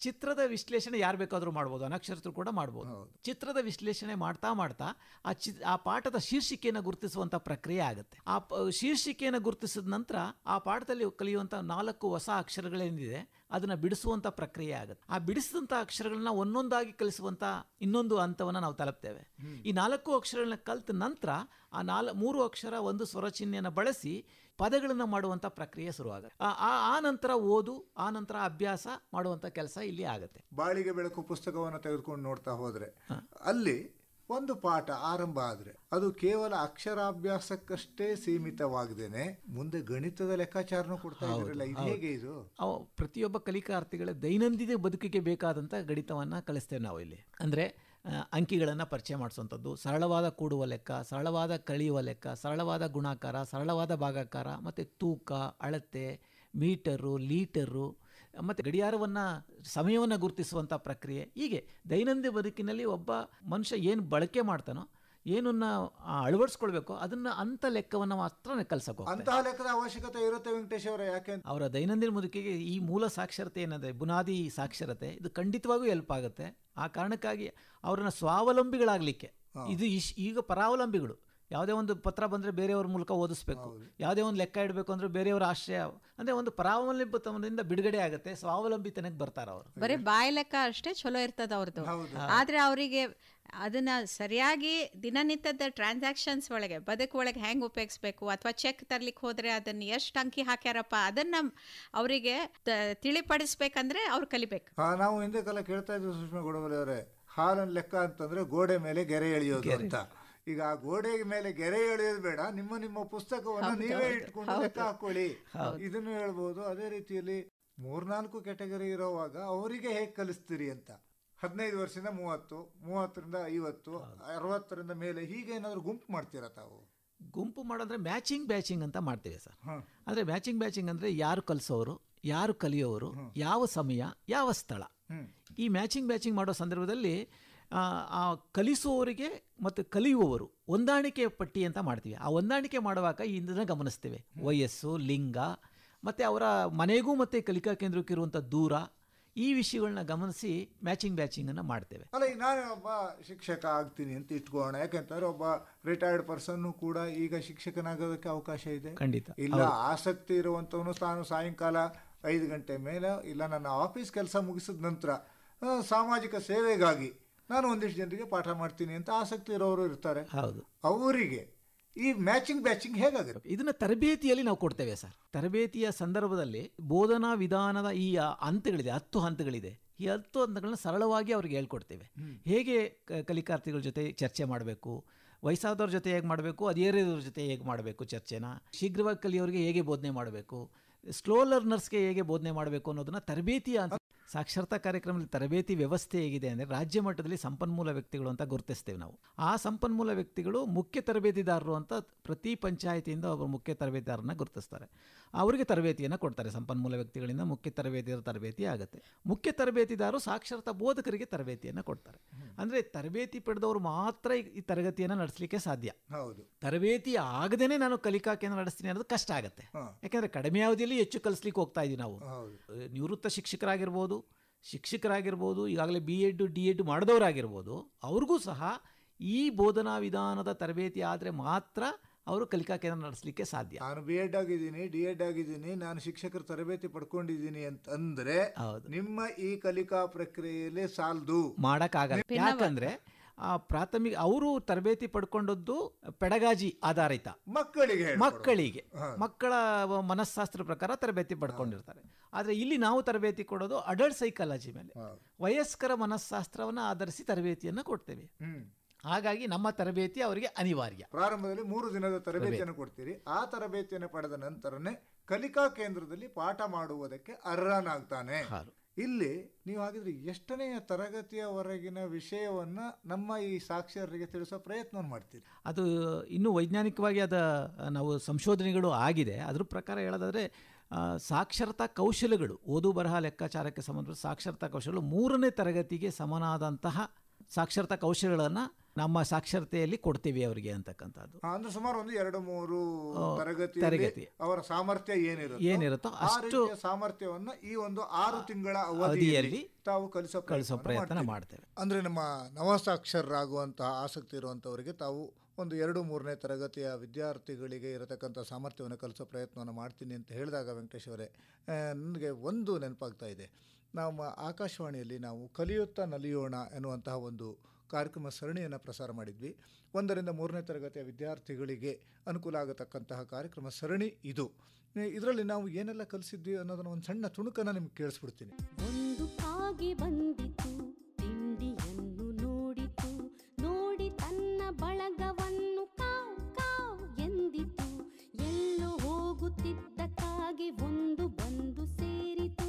ಚಿತ್ರದ ವಿಶ್ಲೇಷಣೆ ಯಾರು ಬೇಕಾದರೂ ಮಾಡ್ಬೋದು ಅನಕ್ಷರಸ್ಥರು ಕೂಡ ಮಾಡ್ಬೋದು ಚಿತ್ರದ ವಿಶ್ಲೇಷಣೆ ಮಾಡ್ತಾ ಮಾಡ್ತಾ ಆ ಚಿ ಆ ಪಾಠದ ಶೀರ್ಷಿಕೆಯನ್ನು ಗುರುತಿಸುವಂಥ ಪ್ರಕ್ರಿಯೆ ಆಗುತ್ತೆ ಆ ಶೀರ್ಷಿಕೆಯನ್ನು ಗುರುತಿಸಿದ ನಂತರ ಆ ಪಾಠದಲ್ಲಿ ಕಲಿಯುವಂಥ ನಾಲ್ಕು ಹೊಸ ಅಕ್ಷರಗಳೇನಿದೆ ಅದನ್ನು ಬಿಡಿಸುವಂಥ ಪ್ರಕ್ರಿಯೆ ಆಗುತ್ತೆ ಆ ಬಿಡಿಸಿದಂಥ ಅಕ್ಷರಗಳನ್ನ ಒಂದೊಂದಾಗಿ ಕಲಿಸುವಂಥ ಇನ್ನೊಂದು ಹಂತವನ್ನು ನಾವು ತಲುಪ್ತೇವೆ ಈ ನಾಲ್ಕು ಅಕ್ಷರಗಳನ್ನ ಕಲಿತ ನಂತರ ಆ ನಾಲ್ ಮೂರು ಅಕ್ಷರ ಒಂದು ಸ್ವರಚಿಹ್ನೆಯನ್ನು ಬಳಸಿ ಪದಗಳನ್ನು ಮಾಡುವಂಥ ಪ್ರಕ್ರಿಯೆ ಶುರುವಾಗುತ್ತೆ ಆ ಆ ನಂತರ ಓದು ಆ ನಂತರ ಅಭ್ಯಾಸ ಮಾಡುವಂಥ ಕೆಲಸ ಇಲ್ಲಿ ಆಗುತ್ತೆ ಬಾಳಿಗೆ ಬೆಳಕು ಪುಸ್ತಕವನ್ನು ತೆಗೆದುಕೊಂಡು ನೋಡ್ತಾ ಹೋದರೆ ಅಲ್ಲಿ ಒಂದು ಪಾಠ ಆರಂಭ ಆದರೆ ಅದು ಕೇವಲ ಅಕ್ಷರಾಭ್ಯಾಸಕ್ಕಷ್ಟೇ ಸೀಮಿತವಾಗದೇನೆ ಮುಂದೆ ಗಣಿತದ ಲೆಕ್ಕಾಚಾರನೂ ಕೊಡ್ತಾ ಇದ್ರಲ್ಲ ಹೇಗೆ ಇದು ಪ್ರತಿಯೊಬ್ಬ ಕಲಿಕಾರ್ಥಿಗಳ ದೈನಂದಿನ ಬದುಕಿಗೆ ಬೇಕಾದಂಥ ಗಣಿತವನ್ನು ಕಲಿಸ್ತೇವೆ ನಾವು ಇಲ್ಲಿ ಅಂದರೆ ಅಂಕಿಗಳನ್ನು ಪರಿಚಯ ಮಾಡಿಸುವಂಥದ್ದು ಸರಳವಾದ ಕೂಡುವ ಲೆಕ್ಕ ಸರಳವಾದ ಕಳೆಯುವ ಲೆಕ್ಕ ಸರಳವಾದ ಗುಣಾಕಾರ ಸರಳವಾದ ಭಾಗಾಕಾರ ಮತ್ತು ತೂಕ ಅಳತೆ ಮೀಟರು ಲೀಟರು ಮತ್ತು ಗಡಿಯಾರವನ್ನು ಸಮಯವನ್ನು ಗುರುತಿಸುವಂಥ ಪ್ರಕ್ರಿಯೆ ಹೀಗೆ ದೈನಂದಿನ ಬದುಕಿನಲ್ಲಿ ಒಬ್ಬ ಮನುಷ್ಯ ಏನು ಬಳಕೆ ಮಾಡ್ತಾನೋ ಏನನ್ನ ಅಳವಡಿಸ್ಕೊಳ್ಬೇಕು ಅದನ್ನ ಅಂತ ಲೆಕ್ಕವನ್ನು ಮಾತ್ರ ಕಲ್ಸಕ್ಕೆ ಅಂತಹ ಲೆಕ್ಕದ ಅವಶ್ಯಕತೆ ಇರುತ್ತೆ ವೆಂಕಟೇಶ್ ಅವರ ಯಾಕೆ ಅವರ ದೈನಂದಿನ ಮುದುಕಿಗೆ ಈ ಮೂಲ ಸಾಕ್ಷರತೆ ಏನಂದರೆ ಬುನಾದಿ ಸಾಕ್ಷರತೆ ಇದು ಖಂಡಿತವಾಗೂ ಹೆಲ್ಪ್ ಆಗುತ್ತೆ ಆ ಕಾರಣಕ್ಕಾಗಿ ಅವರನ್ನ ಸ್ವಾವಲಂಬಿಗಳಾಗಲಿಕ್ಕೆ ಇದು ಇಶ್ ಈಗ ಪರಾವಲಂಬಿಗಳು ಯಾವುದೇ ಒಂದು ಪತ್ರ ಬಂದರೆ ಬೇರೆಯವ್ರ ಮೂಲಕ ಓದಿಸ್ಬೇಕು ಯಾವುದೇ ಒಂದು ಲೆಕ್ಕ ಇಡಬೇಕು ಅಂದರೆ ಬೇರೆಯವ್ರ ಆಶ್ರಯ ಅಂದರೆ ಒಂದು ಪರಾವಲಂಬಿತವರಿಂದ ಬಿಡುಗಡೆ ಆಗುತ್ತೆ ಸ್ವಾವಲಂಬಿತನಕ್ಕೆ ಬರ್ತಾರೆ ಅವರು ಬರೀ ಬಾಯಿ ಲೆಕ್ಕ ಅಷ್ಟೇ ಚಲೋ ಇರ್ತದ ಅವ್ರದ್ದು ಆದರೆ ಅವರಿಗೆ ಅದನ್ನು ಸರಿಯಾಗಿ ದಿನನಿತ್ಯದ ಟ್ರಾನ್ಸಾಕ್ಷನ್ಸ್ ಒಳಗೆ ಬದುಕು ಒಳಗೆ ಹೆಂಗೆ ಉಪಯೋಗಿಸ್ಬೇಕು ಅಥವಾ ಚೆಕ್ ತರ್ಲಿಕ್ಕೆ ಹೋದರೆ ಅದನ್ನು ಎಷ್ಟು ಅಂಕಿ ಹಾಕ್ಯಾರಪ್ಪ ಅದನ್ನು ಅವರಿಗೆ ತಿಳಿಪಡಿಸ್ಬೇಕಂದ್ರೆ ಅವ್ರು ಕಲಿಬೇಕು ನಾವು ಹಿಂದೆ ಕಾಲ ಕೇಳ್ತಾ ಇದ್ವಿ ಸುಷ್ಮಾ ಗೌಡವಲ್ಲಿ ಅವರೇ ಹಾಲನ್ನು ಲೆಕ್ಕ ಅಂತಂದರೆ ಗೋಡೆ ಮೇಲೆ ಗೆರೆ ಎಳೆಯೋದು ಅಂತ ಈಗ ಆ ಗೋಡೆ ಮೇಲೆ ಗೆರೆ ಎಳೆಯೋದು ಬೇಡ ನಿಮ್ಮ ನಿಮ್ಮ ಪುಸ್ತಕವನ್ನು ನೀವೇ ಇಟ್ಕೊಂಡು ಲೆಕ್ಕ ಹಾಕೊಳ್ಳಿ ಇದನ್ನು ಹೇಳ್ಬೋದು ಅದೇ ರೀತಿಯಲ್ಲಿ ಮೂರ್ನಾಲ್ಕು ಕೆಟಗರಿ ಇರೋವಾಗ ಅವರಿಗೆ ಹೇಗೆ ಕಲಿಸ್ತೀರಿ ಅಂತ ಹದಿನೈದು ವರ್ಷದಿಂದ ಮೂವತ್ತು ಮೂವತ್ತರಿಂದ ಐವತ್ತು ಅರವತ್ತರಿಂದ ಮೇಲೆ ಹೀಗೆ ಏನಾದರೂ ಗುಂಪು ಮಾಡ್ತೀರಾ ತಾವು ಗುಂಪು ಮಾಡೋದ್ರೆ ಮ್ಯಾಚಿಂಗ್ ಬ್ಯಾಚಿಂಗ್ ಅಂತ ಮಾಡ್ತೀವಿ ಸರ್ ಅಂದರೆ ಮ್ಯಾಚಿಂಗ್ ಬ್ಯಾಚಿಂಗ್ ಅಂದರೆ ಯಾರು ಕಲಿಸೋರು ಯಾರು ಕಲಿಯೋರು ಯಾವ ಸಮಯ ಯಾವ ಸ್ಥಳ ಈ ಮ್ಯಾಚಿಂಗ್ ಬ್ಯಾಚಿಂಗ್ ಮಾಡೋ ಸಂದರ್ಭದಲ್ಲಿ ಆ ಕಲಿಸುವವರಿಗೆ ಮತ್ತು ಕಲಿಯುವವರು ಹೊಂದಾಣಿಕೆ ಪಟ್ಟಿ ಅಂತ ಮಾಡ್ತೀವಿ ಆ ಹೊಂದಾಣಿಕೆ ಮಾಡುವಾಗ ಈ ಹಿಂದಿನ ಗಮನಿಸ್ತೇವೆ ವಯಸ್ಸು ಲಿಂಗ ಮತ್ತು ಅವರ ಮನೆಗೂ ಮತ್ತು ಕಲಿಕಾ ಕೇಂದ್ರಕ್ಕೆ ಇರುವಂಥ ದೂರ ಈ ವಿಷಯಗಳನ್ನ ಗಮನಿಸಿ ಮ್ಯಾಚಿಂಗ್ ಬ್ಯಾಚಿಂಗನ್ನು ಮಾಡ್ತೇವೆ ಅಲ್ಲ ಈಗ ನಾನು ಒಬ್ಬ ಶಿಕ್ಷಕ ಆಗ್ತೀನಿ ಅಂತ ಇಟ್ಕೋಣ ಯಾಕಂತಂದ್ರೆ ಒಬ್ಬ ರಿಟೈರ್ಡ್ ಪರ್ಸನ್ನು ಕೂಡ ಈಗ ಶಿಕ್ಷಕನಾಗೋದಕ್ಕೆ ಅವಕಾಶ ಇದೆ ಖಂಡಿತ ಇಲ್ಲ ಆಸಕ್ತಿ ಇರುವಂಥವನು ತಾನು ಸಾಯಂಕಾಲ ಐದು ಗಂಟೆ ಮೇಲೆ ಇಲ್ಲ ನನ್ನ ಆಫೀಸ್ ಕೆಲಸ ಮುಗಿಸಿದ ನಂತರ ಸಾಮಾಜಿಕ ಸೇವೆಗಾಗಿ ನಾನು ಒಂದಿಷ್ಟು ಜನರಿಗೆ ಪಾಠ ಮಾಡ್ತೀನಿ ಅಂತ ಆಸಕ್ತಿ ಇರೋರು ಇರ್ತಾರೆ ಹೌದು ಅವರಿಗೆ ಈ ಮ್ಯಾಚಿಂಗ್ ಬ್ಯಾಚಿಂಗ್ ಹೇಗಾಗುತ್ತೆ ಇದನ್ನ ತರಬೇತಿಯಲ್ಲಿ ನಾವು ಕೊಡ್ತೇವೆ ಸರ್ ತರಬೇತಿಯ ಸಂದರ್ಭದಲ್ಲಿ ಬೋಧನಾ ವಿಧಾನದ ಈ ಹಂತಗಳಿದೆ ಹತ್ತು ಹಂತಗಳಿದೆ ಈ ಹತ್ತು ಹಂತಗಳನ್ನ ಸರಳವಾಗಿ ಅವ್ರಿಗೆ ಹೇಳ್ಕೊಡ್ತೇವೆ ಹೇಗೆ ಕಲಿಕಾರ್ಥಿಗಳ ಜೊತೆ ಚರ್ಚೆ ಮಾಡಬೇಕು ವಯಸ್ಸಾದವ್ರ ಜೊತೆ ಹೇಗೆ ಮಾಡಬೇಕು ಅದೇರಿಯವ್ರ ಜೊತೆ ಹೇಗೆ ಮಾಡಬೇಕು ಚರ್ಚೆನ ಶೀಘ್ರವಾಗಿ ಕಲಿಯೋರಿಗೆ ಹೇಗೆ ಬೋಧನೆ ಮಾಡಬೇಕು ಸ್ಲೋ ಲರ್ನರ್ಸ್ಗೆ ಹೇಗೆ ಬೋಧನೆ ಮಾಡಬೇಕು ಅನ್ನೋದನ್ನ ತರಬೇತಿಯ ಸಾಕ್ಷರತಾ ಕಾರ್ಯಕ್ರಮದಲ್ಲಿ ತರಬೇತಿ ವ್ಯವಸ್ಥೆ ಹೇಗಿದೆ ಅಂದರೆ ರಾಜ್ಯ ಮಟ್ಟದಲ್ಲಿ ಸಂಪನ್ಮೂಲ ವ್ಯಕ್ತಿಗಳು ಅಂತ ಗುರುತಿಸ್ತೇವೆ ನಾವು ಆ ಸಂಪನ್ಮೂಲ ವ್ಯಕ್ತಿಗಳು ಮುಖ್ಯ ತರಬೇತಿದಾರರು ಅಂತ ಪ್ರತಿ ಪಂಚಾಯತಿಯಿಂದ ಅವರು ಮುಖ್ಯ ತರಬೇತಿದಾರನ ಗುರುತಿಸ್ತಾರೆ ಅವರಿಗೆ ತರಬೇತಿಯನ್ನು ಕೊಡ್ತಾರೆ ಸಂಪನ್ಮೂಲ ವ್ಯಕ್ತಿಗಳಿಂದ ಮುಖ್ಯ ತರಬೇತಿಯ ತರಬೇತಿ ಆಗುತ್ತೆ ಮುಖ್ಯ ತರಬೇತಿದಾರರು ಸಾಕ್ಷರತಾ ಬೋಧಕರಿಗೆ ತರಬೇತಿಯನ್ನು ಕೊಡ್ತಾರೆ ಅಂದರೆ ತರಬೇತಿ ಪಡೆದವರು ಮಾತ್ರ ಈ ತರಗತಿಯನ್ನು ನಡೆಸಲಿಕ್ಕೆ ಸಾಧ್ಯ ಹೌದು ತರಬೇತಿ ಆಗದೇನೆ ನಾನು ಕಲಿಕಾ ಕೇಂದ್ರ ನಡೆಸ್ತೀನಿ ಅನ್ನೋದು ಕಷ್ಟ ಆಗುತ್ತೆ ಯಾಕೆಂದರೆ ಕಡಿಮೆ ಅವಧಿಯಲ್ಲಿ ಹೆಚ್ಚು ಕಲಿಸ್ಲಿಕ್ಕೆ ಹೋಗ್ತಾ ಇದ್ದೀವಿ ನಾವು ನಿವೃತ್ತ ಶಿಕ್ಷಕರಾಗಿರ್ಬೋದು ಶಿಕ್ಷಕರಾಗಿರ್ಬೋದು ಈಗಾಗಲೇ ಬಿ ಎಡ್ ಡಿ ಎಡ್ ಮಾಡಿದವರಾಗಿರ್ಬೋದು ಅವ್ರಿಗೂ ಸಹ ಈ ಬೋಧನಾ ವಿಧಾನದ ತರಬೇತಿ ಆದರೆ ಮಾತ್ರ ಅವರು ಕಲಿಕಾ ಕೇಂದ್ರ ನಡೆಸಲಿಕ್ಕೆ ಸಾಧ್ಯ ನಾನು ಬಿ ಎಡ್ ಆಗಿದ್ದೀನಿ ಡಿ ಎಡ್ ಆಗಿದ್ದೀನಿ ನಾನು ಶಿಕ್ಷಕರ ತರಬೇತಿ ಪಡ್ಕೊಂಡಿದ್ದೀನಿ ಅಂತಂದ್ರೆ ನಿಮ್ಮ ಈ ಕಲಿಕಾ ಪ್ರಕ್ರಿಯೆಯಲ್ಲಿ ಸಾಲದು ಮಾಡೋಕ್ಕಾಗಲ್ಲ ಯಾಕಂದ್ರೆ ಆ ಪ್ರಾಥಮಿಕ ಅವರು ತರಬೇತಿ ಪಡ್ಕೊಂಡದ್ದು ಪೆಡಗಾಜಿ ಆಧಾರಿತ ಮಕ್ಕಳಿಗೆ ಮಕ್ಕಳಿಗೆ ಮಕ್ಕಳ ಮನಸ್ಸಾಸ್ತ್ರ ಪ್ರಕಾರ ತರಬೇತಿ ಪಡ್ಕೊಂಡಿರ್ತಾರೆ ಆದರೆ ಇಲ್ಲಿ ನಾವು ತರಬೇತಿ ಕೊಡೋದು ಅಡಲ್ಟ್ ಸೈಕಾಲಜಿ ಮೇಲೆ ವಯಸ್ಕರ ಮನಸ್ಸಾಸ್ತ್ರವನ್ನು ಆಧರಿಸಿ ತರಬೇತಿಯನ್ನು ಕೊಡ್ತೇವೆ ಹಾಗಾಗಿ ನಮ್ಮ ತರಬೇತಿ ಅವರಿಗೆ ಅನಿವಾರ್ಯ ಪ್ರಾರಂಭದಲ್ಲಿ ಮೂರು ದಿನದ ತರಬೇತಿಯನ್ನು ಕೊಡ್ತೀರಿ ಆ ತರಬೇತಿಯನ್ನು ಪಡೆದ ನಂತರನೇ ಕಲಿಕಾ ಕೇಂದ್ರದಲ್ಲಿ ಪಾಠ ಮಾಡುವುದಕ್ಕೆ ಅರ್ಹನಾಗ್ತಾನೆ ಇಲ್ಲಿ ನೀವು ಹಾಗಿದ್ರೆ ಎಷ್ಟನೆಯ ತರಗತಿಯವರೆಗಿನ ವಿಷಯವನ್ನು ನಮ್ಮ ಈ ಸಾಕ್ಷರರಿಗೆ ತಿಳಿಸೋ ಪ್ರಯತ್ನವನ್ನು ಮಾಡ್ತೀರಿ ಅದು ಇನ್ನೂ ವೈಜ್ಞಾನಿಕವಾಗಿ ಅದ ನಾವು ಸಂಶೋಧನೆಗಳು ಆಗಿದೆ ಅದ್ರ ಪ್ರಕಾರ ಹೇಳೋದಾದರೆ ಸಾಕ್ಷರತಾ ಕೌಶಲ್ಯಗಳು ಓದು ಬರಹ ಲೆಕ್ಕಾಚಾರಕ್ಕೆ ಸಂಬಂಧಪಟ್ಟ ಸಾಕ್ಷರತಾ ಕೌಶಲ್ಯಗಳು ಮೂರನೇ ತರಗತಿಗೆ ಸಮನಾದಂತಹ ಸಾಕ್ಷರತಾ ಕೌಶಲ್ಯಗಳನ್ನು ನಮ್ಮ ಸಾಕ್ಷರತೆಯಲ್ಲಿ ಕೊಡ್ತೀವಿ ಅವರಿಗೆ ಅಂತಕ್ಕಂಥದ್ದು ಅಂದ್ರೆ ಸುಮಾರು ಒಂದು ಎರಡು ಮೂರು ತರಗತಿ ಅವರ ಸಾಮರ್ಥ್ಯ ಏನಿರುತ್ತೆ ಏನಿರುತ್ತೋ ಅಷ್ಟು ಸಾಮರ್ಥ್ಯವನ್ನು ಈ ಒಂದು ಆರು ತಿಂಗಳ ಅವಧಿಯಲ್ಲಿ ತಾವು ಕಲಿಸೋ ಕಲಿಸೋ ಪ್ರಯತ್ನ ಮಾಡ್ತೇವೆ ಅಂದ್ರೆ ನಮ್ಮ ನವಸಾಕ್ಷರರಾಗುವಂತಹ ಆಸಕ್ತಿ ಇರುವಂತವರಿಗೆ ತಾವು ಒಂದು ಎರಡು ಮೂರನೇ ತರಗತಿಯ ವಿದ್ಯಾರ್ಥಿಗಳಿಗೆ ಇರತಕ್ಕಂಥ ಸಾಮರ್ಥ್ಯವನ್ನು ಕಲಿಸೋ ಪ್ರಯತ್ನವನ್ನು ಮಾಡ್ತೀನಿ ಅಂತ ಹೇಳಿದಾಗ ವೆಂಕಟೇಶ್ವರೇ ನನಗೆ ಒಂದು ನೆನಪಾಗ್ತಾ ಇದೆ ನಮ್ಮ ಆಕಾಶವಾಣಿಯಲ್ಲಿ ನಾವು ಕಲಿಯುತ್ತಾ ನಲಿಯೋಣ ಎನ್ನುವಂತಹ ಒಂದು ಕಾರ್ಯಕ್ರಮ ಸರಣಿಯನ್ನು ಪ್ರಸಾರ ಮಾಡಿದ್ವಿ ಒಂದರಿಂದ ಮೂರನೇ ತರಗತಿಯ ವಿದ್ಯಾರ್ಥಿಗಳಿಗೆ ಅನುಕೂಲ ಆಗತಕ್ಕಂತಹ ಕಾರ್ಯಕ್ರಮ ಸರಣಿ ಇದು ಇದರಲ್ಲಿ ನಾವು ಏನೆಲ್ಲ ಕಲಿಸಿದ್ವಿ ಅನ್ನೋದನ್ನ ಒಂದು ಸಣ್ಣ ತುಣುಕನ್ನು ನಿಮ್ಗೆ ಕೇಳಿಸ್ಬಿಡ್ತೀನಿ ಒಂದು ಕಾಗಿ ಬಂದಿತು ತಿಂಡಿಯನ್ನು ನೋಡಿತು ನೋಡಿ ತನ್ನ ಬಳಗವನ್ನು ಕಾವ್ ಕಾವು ಎಂದಿತು ಎಲ್ಲ ಹೋಗುತ್ತಿದ್ದ ಕಾಗೆ ಒಂದು ಬಂದು ಸೇರಿತು